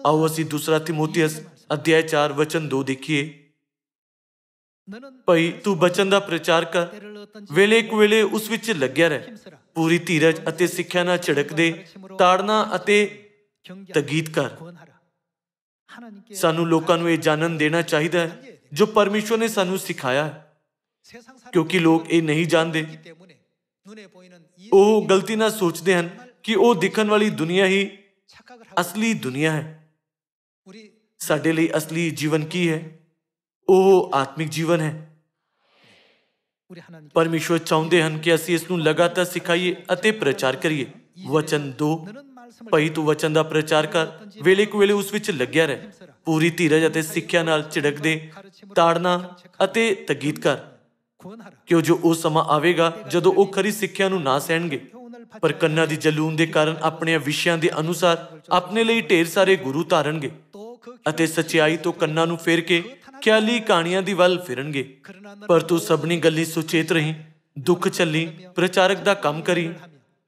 ਆਓ ਅਸੀਂ ਦੂਸਰਾ ਤਿਮੋਥੀਅਸ ਅਧਿਆਇ 4 ਵਚਨ 2 ਦੇਖੀਏ ਭਈ ਤੂੰ ਬਚਨ ਦਾ ਪ੍ਰਚਾਰ ਕਰ ਵੇਲੇ ਵੇਲੇ ਉਸ ਵਿੱਚ ਲੱਗਿਆ ਰਹਿ ਪੂਰੀ ਧੀਰਜ ਅਤੇ ਸਿੱਖਿਆ ਨਾਲ ਦੇ ਤਾੜਨਾ ਅਤੇ ਤਗੀਤ ਕਰ ਸਾਨੂੰ ਲੋਕਾਂ ਨੂੰ ਇਹ ਜਾਣਨ ਦੇਣਾ ਚਾਹੀਦਾ ਹੈ ਜੋ ਪਰਮੇਸ਼ਵਰ ਨੇ ਸਾਨੂੰ ਸਿਖਾਇਆ ਹੈ ਕਿਉਂਕਿ ਲੋਕ ਇਹ ਨਹੀਂ ਜਾਣਦੇ ਉਹ ਗਲਤੀ ਨਾਲ ਸੋਚਦੇ ਹਨ ਕਿ ਉਹ ਦਿਖਣ ਵਾਲੀ ਦੁਨੀਆ ਹੀ ਅਸਲੀ ਦੁਨੀਆ ਹੈ ਸਾਡੇ ਲਈ ਅਸਲੀ ਜੀਵਨ ਕੀ ਹੈ ਉਹ ਆਤਮਿਕ ਜੀਵਨ ਹੈ ਪਰਮੇਸ਼ਵਰ ਚਾਹੁੰਦੇ ਹਨ ਕਿ ਅਸੀਂ ਇਸ ਨੂੰ ਲਗਾਤਾਰ ਸਿਖਾਈਏ ਅਤੇ ਪ੍ਰਚਾਰ ਕਰੀਏ ਵਚਨ 2 ਭਈ ਤੂੰ ਵਚਨ ਦਾ ਪ੍ਰਚਾਰ ਕਰ ਵੇਲੇ ਕੁਵੇਲੇ ਉਸ ਵਿੱਚ ਲੱਗਿਆ ਰਹਿ ਪੂਰੀ ਧੀਰਜ ਅਤੇ ਸਿੱਖਿਆ ਨਾਲ ਦੇ ਤਾੜਨਾ ਅਤੇ ਤਗੀਤ ਕਰ ਕਿਉਂ ਜੋ ਉਹ ਸਮਾਂ ਆਵੇਗਾ ਜਦੋਂ ਉਹ ਖਰੀ ਸਿੱਖਿਆ ਨੂੰ ਨਾ ਸਹਿਣਗੇ ਪਰ ਕੰਨਾਂ ਦੀ ਜਲੂਨ ਦੇ ਕਾਰਨ ਆਪਣੇ ਵਿਸ਼ਿਆਂ ਦੇ ਅਨੁਸਾਰ ਆਪਣੇ ਲਈ ਢੇਰ ਸਾਰੇ ਗੁਰੂ ਧਾਰਨਗੇ ਅਤੇ ਸਚਾਈ ਤੋਂ ਕੰਨਾਂ ਨੂੰ ਫੇਰ ਕੇ ਖਿਆਲੀ ਕਹਾਣੀਆਂ ਦੀ ਵੱਲ ਫਿਰਨਗੇ ਪਰ ਤੂੰ ਸਭਨੀ ਗੱਲੀ ਸੁਚੇਤ ਰਹੀਂ ਦੁੱਖ ਚੱਲੀ ਪ੍ਰਚਾਰਕ ਦਾ ਕੰਮ ਕਰੀ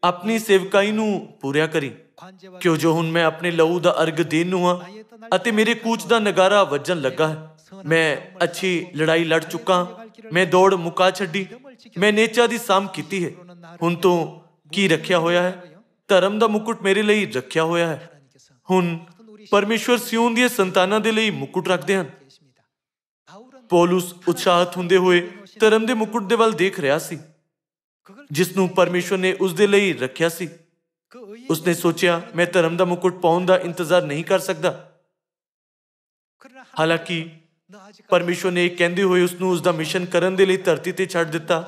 ਆਪਣੀ ਸੇਵਕਾਈ ਨੂੰ ਪੂਰਿਆ ਕਰੀ ਕਿਉਂ ਜੋ ਹੁਣ ਮੈਂ ਆਪਣੇ ਲਹੂ ਦਾ ਅਰਗ ਦੇਨੂ ਆ ਅਤੇ ਮੇਰੇ ਕੂਚ ਦਾ ਨਗਾਰਾ ਵੱਜਣ ਲੱਗਾ ਮੈਂ ਅੱਛੀ ਲੜਾਈ ਲੜ ਚੁੱਕਾ ਮੈਂ ਦੌੜ ਮੁਕਾ ਛੱਡੀ ਮੈਂ ਨੇਚਾ ਦੀ ਸਾਮ ਕੀਤੀ ਹੈ ਹੁਣ ਤੋਂ ਕੀ ਰੱਖਿਆ ਹੋਇਆ ਹੈ ਧਰਮ ਦਾ ਮੁਕਟ ਮੇਰੇ ਲਈ ਰੱਖਿਆ ਹੋਇਆ ਹੈ ਹੁਣ ਪਰਮੇਸ਼ਵਰ ਸਿਉਂ ਦੀਆਂ ਸੰਤਾਨਾਂ ਦੇ ਲਈ ਮੁਕਟ ਰੱਖਦੇ ਹਨ ਪੌਲਸ ਉਤਸ਼ਾਹਤ ਹੁੰਦੇ ਹੋਏ ਧਰਮ ਦੇ ਮੁਕਟ ਦੇ ਵੱਲ ਦੇਖ ਰਿਹਾ ਸੀ ਜਿਸ ਨੂੰ ਪਰਮੇਸ਼ਵਰ ਨੇ ਉਸ ਦੇ ਲਈ ਰੱਖਿਆ ਸੀ ਉਸਨੇ ਸੋਚਿਆ ਮੈਂ ਧਰਮ ਦਾ ਮੁਕਟ ਪਾਉਣ ਦਾ ਇੰਤਜ਼ਾਰ ਨਹੀਂ ਕਰ ਸਕਦਾ ਹਾਲਾਂਕਿ ਪਰਮੇਸ਼ਵਰ ਨੇ ਕਹਿੰਦੇ ਹੋਏ ਉਸ ਨੂੰ ਉਸ ਦਾ ਮਿਸ਼ਨ ਕਰਨ ਦੇ ਲਈ ਧਰਤੀ ਤੇ ਛੱਡ ਦਿੱਤਾ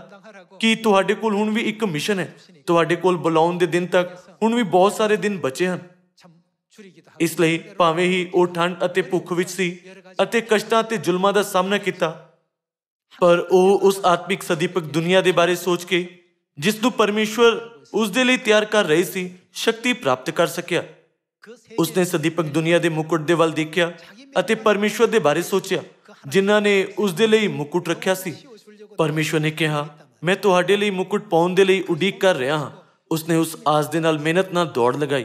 ਕਿ ਤੁਹਾਡੇ ਕੋਲ ਹੁਣ ਵੀ ਇੱਕ ਮਿਸ਼ਨ ਹੈ ਤੁਹਾਡੇ ਕੋਲ ਬੁਲਾਉਣ ਦੇ ਦਿਨ ਤੱਕ ਹੁਣ ਵੀ ਬਹੁਤ ਸਾਰੇ ਦਿਨ ਬਚੇ ਹਨ ਇਸ ਲਈ ਭਾਵੇਂ ਹੀ ਉਹ ਠੰਡ ਅਤੇ ਭੁੱਖ ਵਿੱਚ ਸੀ ਅਤੇ ਕਸ਼ਟਾਂ ਤੇ ਜ਼ੁਲਮਾਂ ਦਾ ਸਾਹਮਣਾ ਕੀਤਾ ਪਰ ਉਹ ਉਸ ਆਤਮਿਕ ਸਦੀਪਕ ਦੁਨੀਆ ਦੇ ਬਾਰੇ ਸੋਚ ਕੇ ਜਿਸ ਨੂੰ ਪਰਮੇਸ਼ਵਰ ਉਸ ਦੇ ਲਈ ਤਿਆਰ ਕਰ ਰਹੀ ਸੀ ਸ਼ਕਤੀ ਪ੍ਰਾਪਤ ਕਰ ਸਕਿਆ ਉਸ ਨੇ ਸਦੀਪਕ ਦੁਨੀਆ ਦੇ ਮੁਕਟ ਦੇ ਵੱਲ ਦੇਖਿਆ ਅਤੇ ਪਰਮੇਸ਼ਵਰ ਦੇ ਬਾਰੇ ਸੋਚਿਆ ਜਿਨ੍ਹਾਂ ਨੇ ਉਸ ਦੇ ਲਈ ਮੁਕਟ ਰੱਖਿਆ ਸੀ ਪਰਮੇਸ਼ਵਰ ਨੇ ਕਿਹਾ ਮੈਂ ਤੁਹਾਡੇ ਲਈ ਮੁਕਟ ਪਾਉਣ ਦੇ ਲਈ ਉਡੀਕ ਕਰ ਰਿਹਾ ਹਾਂ ਉਸ ਨੇ ਉਸ ਆਸ ਦੇ ਨਾਲ ਮਿਹਨਤ ਨਾਲ ਦੌੜ ਲਗਾਈ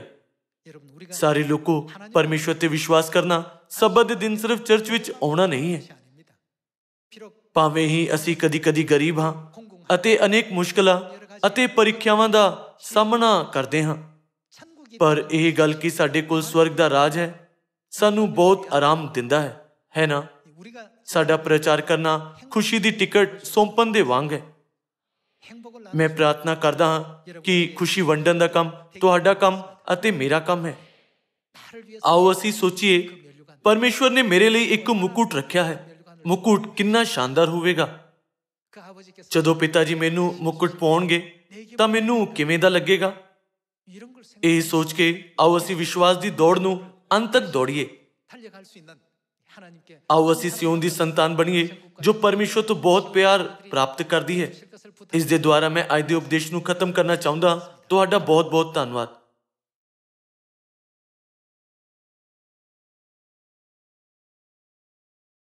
ਸਾਰੇ ਲੋਕੋ ਪਰਮੇਸ਼ਵਰ ਤੇ ਵਿਸ਼ਵਾਸ ਕਰਨਾ ਸਬਤ ਦੇ ਦਿਨ ਸਿਰਫ ਚਰਚ ਵਿੱਚ ਆਉਣਾ ਨਹੀਂ ਹੈ ਭਾਵੇਂ ਹੀ ਅਸੀਂ ਕਦੀ-ਕਦੀ ਗਰੀਬ ਹਾਂ ਅਤੇ ਅਨੇਕ ਮੁਸ਼ਕਲਾਂ ਅਤੇ ਪਰੀਖਿਆਵਾਂ ਦਾ ਸਾਹਮਣਾ ਕਰਦੇ ਹਾਂ ਪਰ ਇਹ ਗੱਲ ਕਿ ਸਾਡੇ ਕੋਲ ਸਵਰਗ ਦਾ ਰਾਜ ਹੈ ਸਾਨੂੰ ਬਹੁਤ ਆਰਾਮ ਦਿੰਦਾ ਹੈ ਹੈ ਨਾ ਸਾਡਾ ਪ੍ਰਚਾਰ ਕਰਨਾ ਖੁਸ਼ੀ ਦੀ ਟਿਕਟ ਸੌਂਪਣ ਦੇ ਵਾਂਗ ਹੈ ਮੈਂ ਪ੍ਰਾਰਥਨਾ ਕਰਦਾ ਹਾਂ ਕਿ ਖੁਸ਼ੀ ਵੰਡਣ ਦਾ ਕੰਮ ਤੁਹਾਡਾ ਕੰਮ ਅਤੇ ਮੇਰਾ ਕੰਮ ਹੈ ਆਓ ਅਸੀਂ ਸੋਚੀਏ ਪਰਮੇਸ਼ਵਰ ਨੇ ਮੇਰੇ ਲਈ ਇੱਕ ਮੁਕਟ ਰੱਖਿਆ ਹੈ ਮੁਕਟ ਕਿੰਨਾ ਸ਼ਾਨਦਾਰ ਹੋਵੇਗਾ ਜਦੋਂ ਪਿਤਾ ਜੀ ਮੈਨੂੰ ਮੁਕਟ ਪਾਉਣਗੇ ਤਾਂ ਮੈਨੂੰ ਕਿਵੇਂ ਦਾ ਲੱਗੇਗਾ ਇਹ ਸੋਚ ਕੇ ਆਓ ਅਸੀਂ ਵਿਸ਼ਵਾਸ ਦੀ ਦੌੜ ਨੂੰ ਅੰਤ ਤੱਕ ਦੌੜੀਏ ਆਓ ਅਸੀਂ ਸਿਉਂ ਦੀ ਸੰਤਾਨ ਬਣੀਏ ਜੋ ਪਰਮੇਸ਼ਵਰ ਤੋਂ ਬਹੁਤ ਪਿਆਰ ਪ੍ਰਾਪਤ ਕਰਦੀ ਹੈ ਇਸ ਦੇ ਦੁਆਰਾ ਮੈਂ ਅੱਜ ਦੇ ਉਪਦੇਸ਼ ਨੂੰ ਖਤਮ ਕਰਨਾ ਚਾਹੁੰਦਾ ਤੁਹਾਡਾ ਬਹੁਤ ਬਹੁਤ ਧੰਨਵਾਦ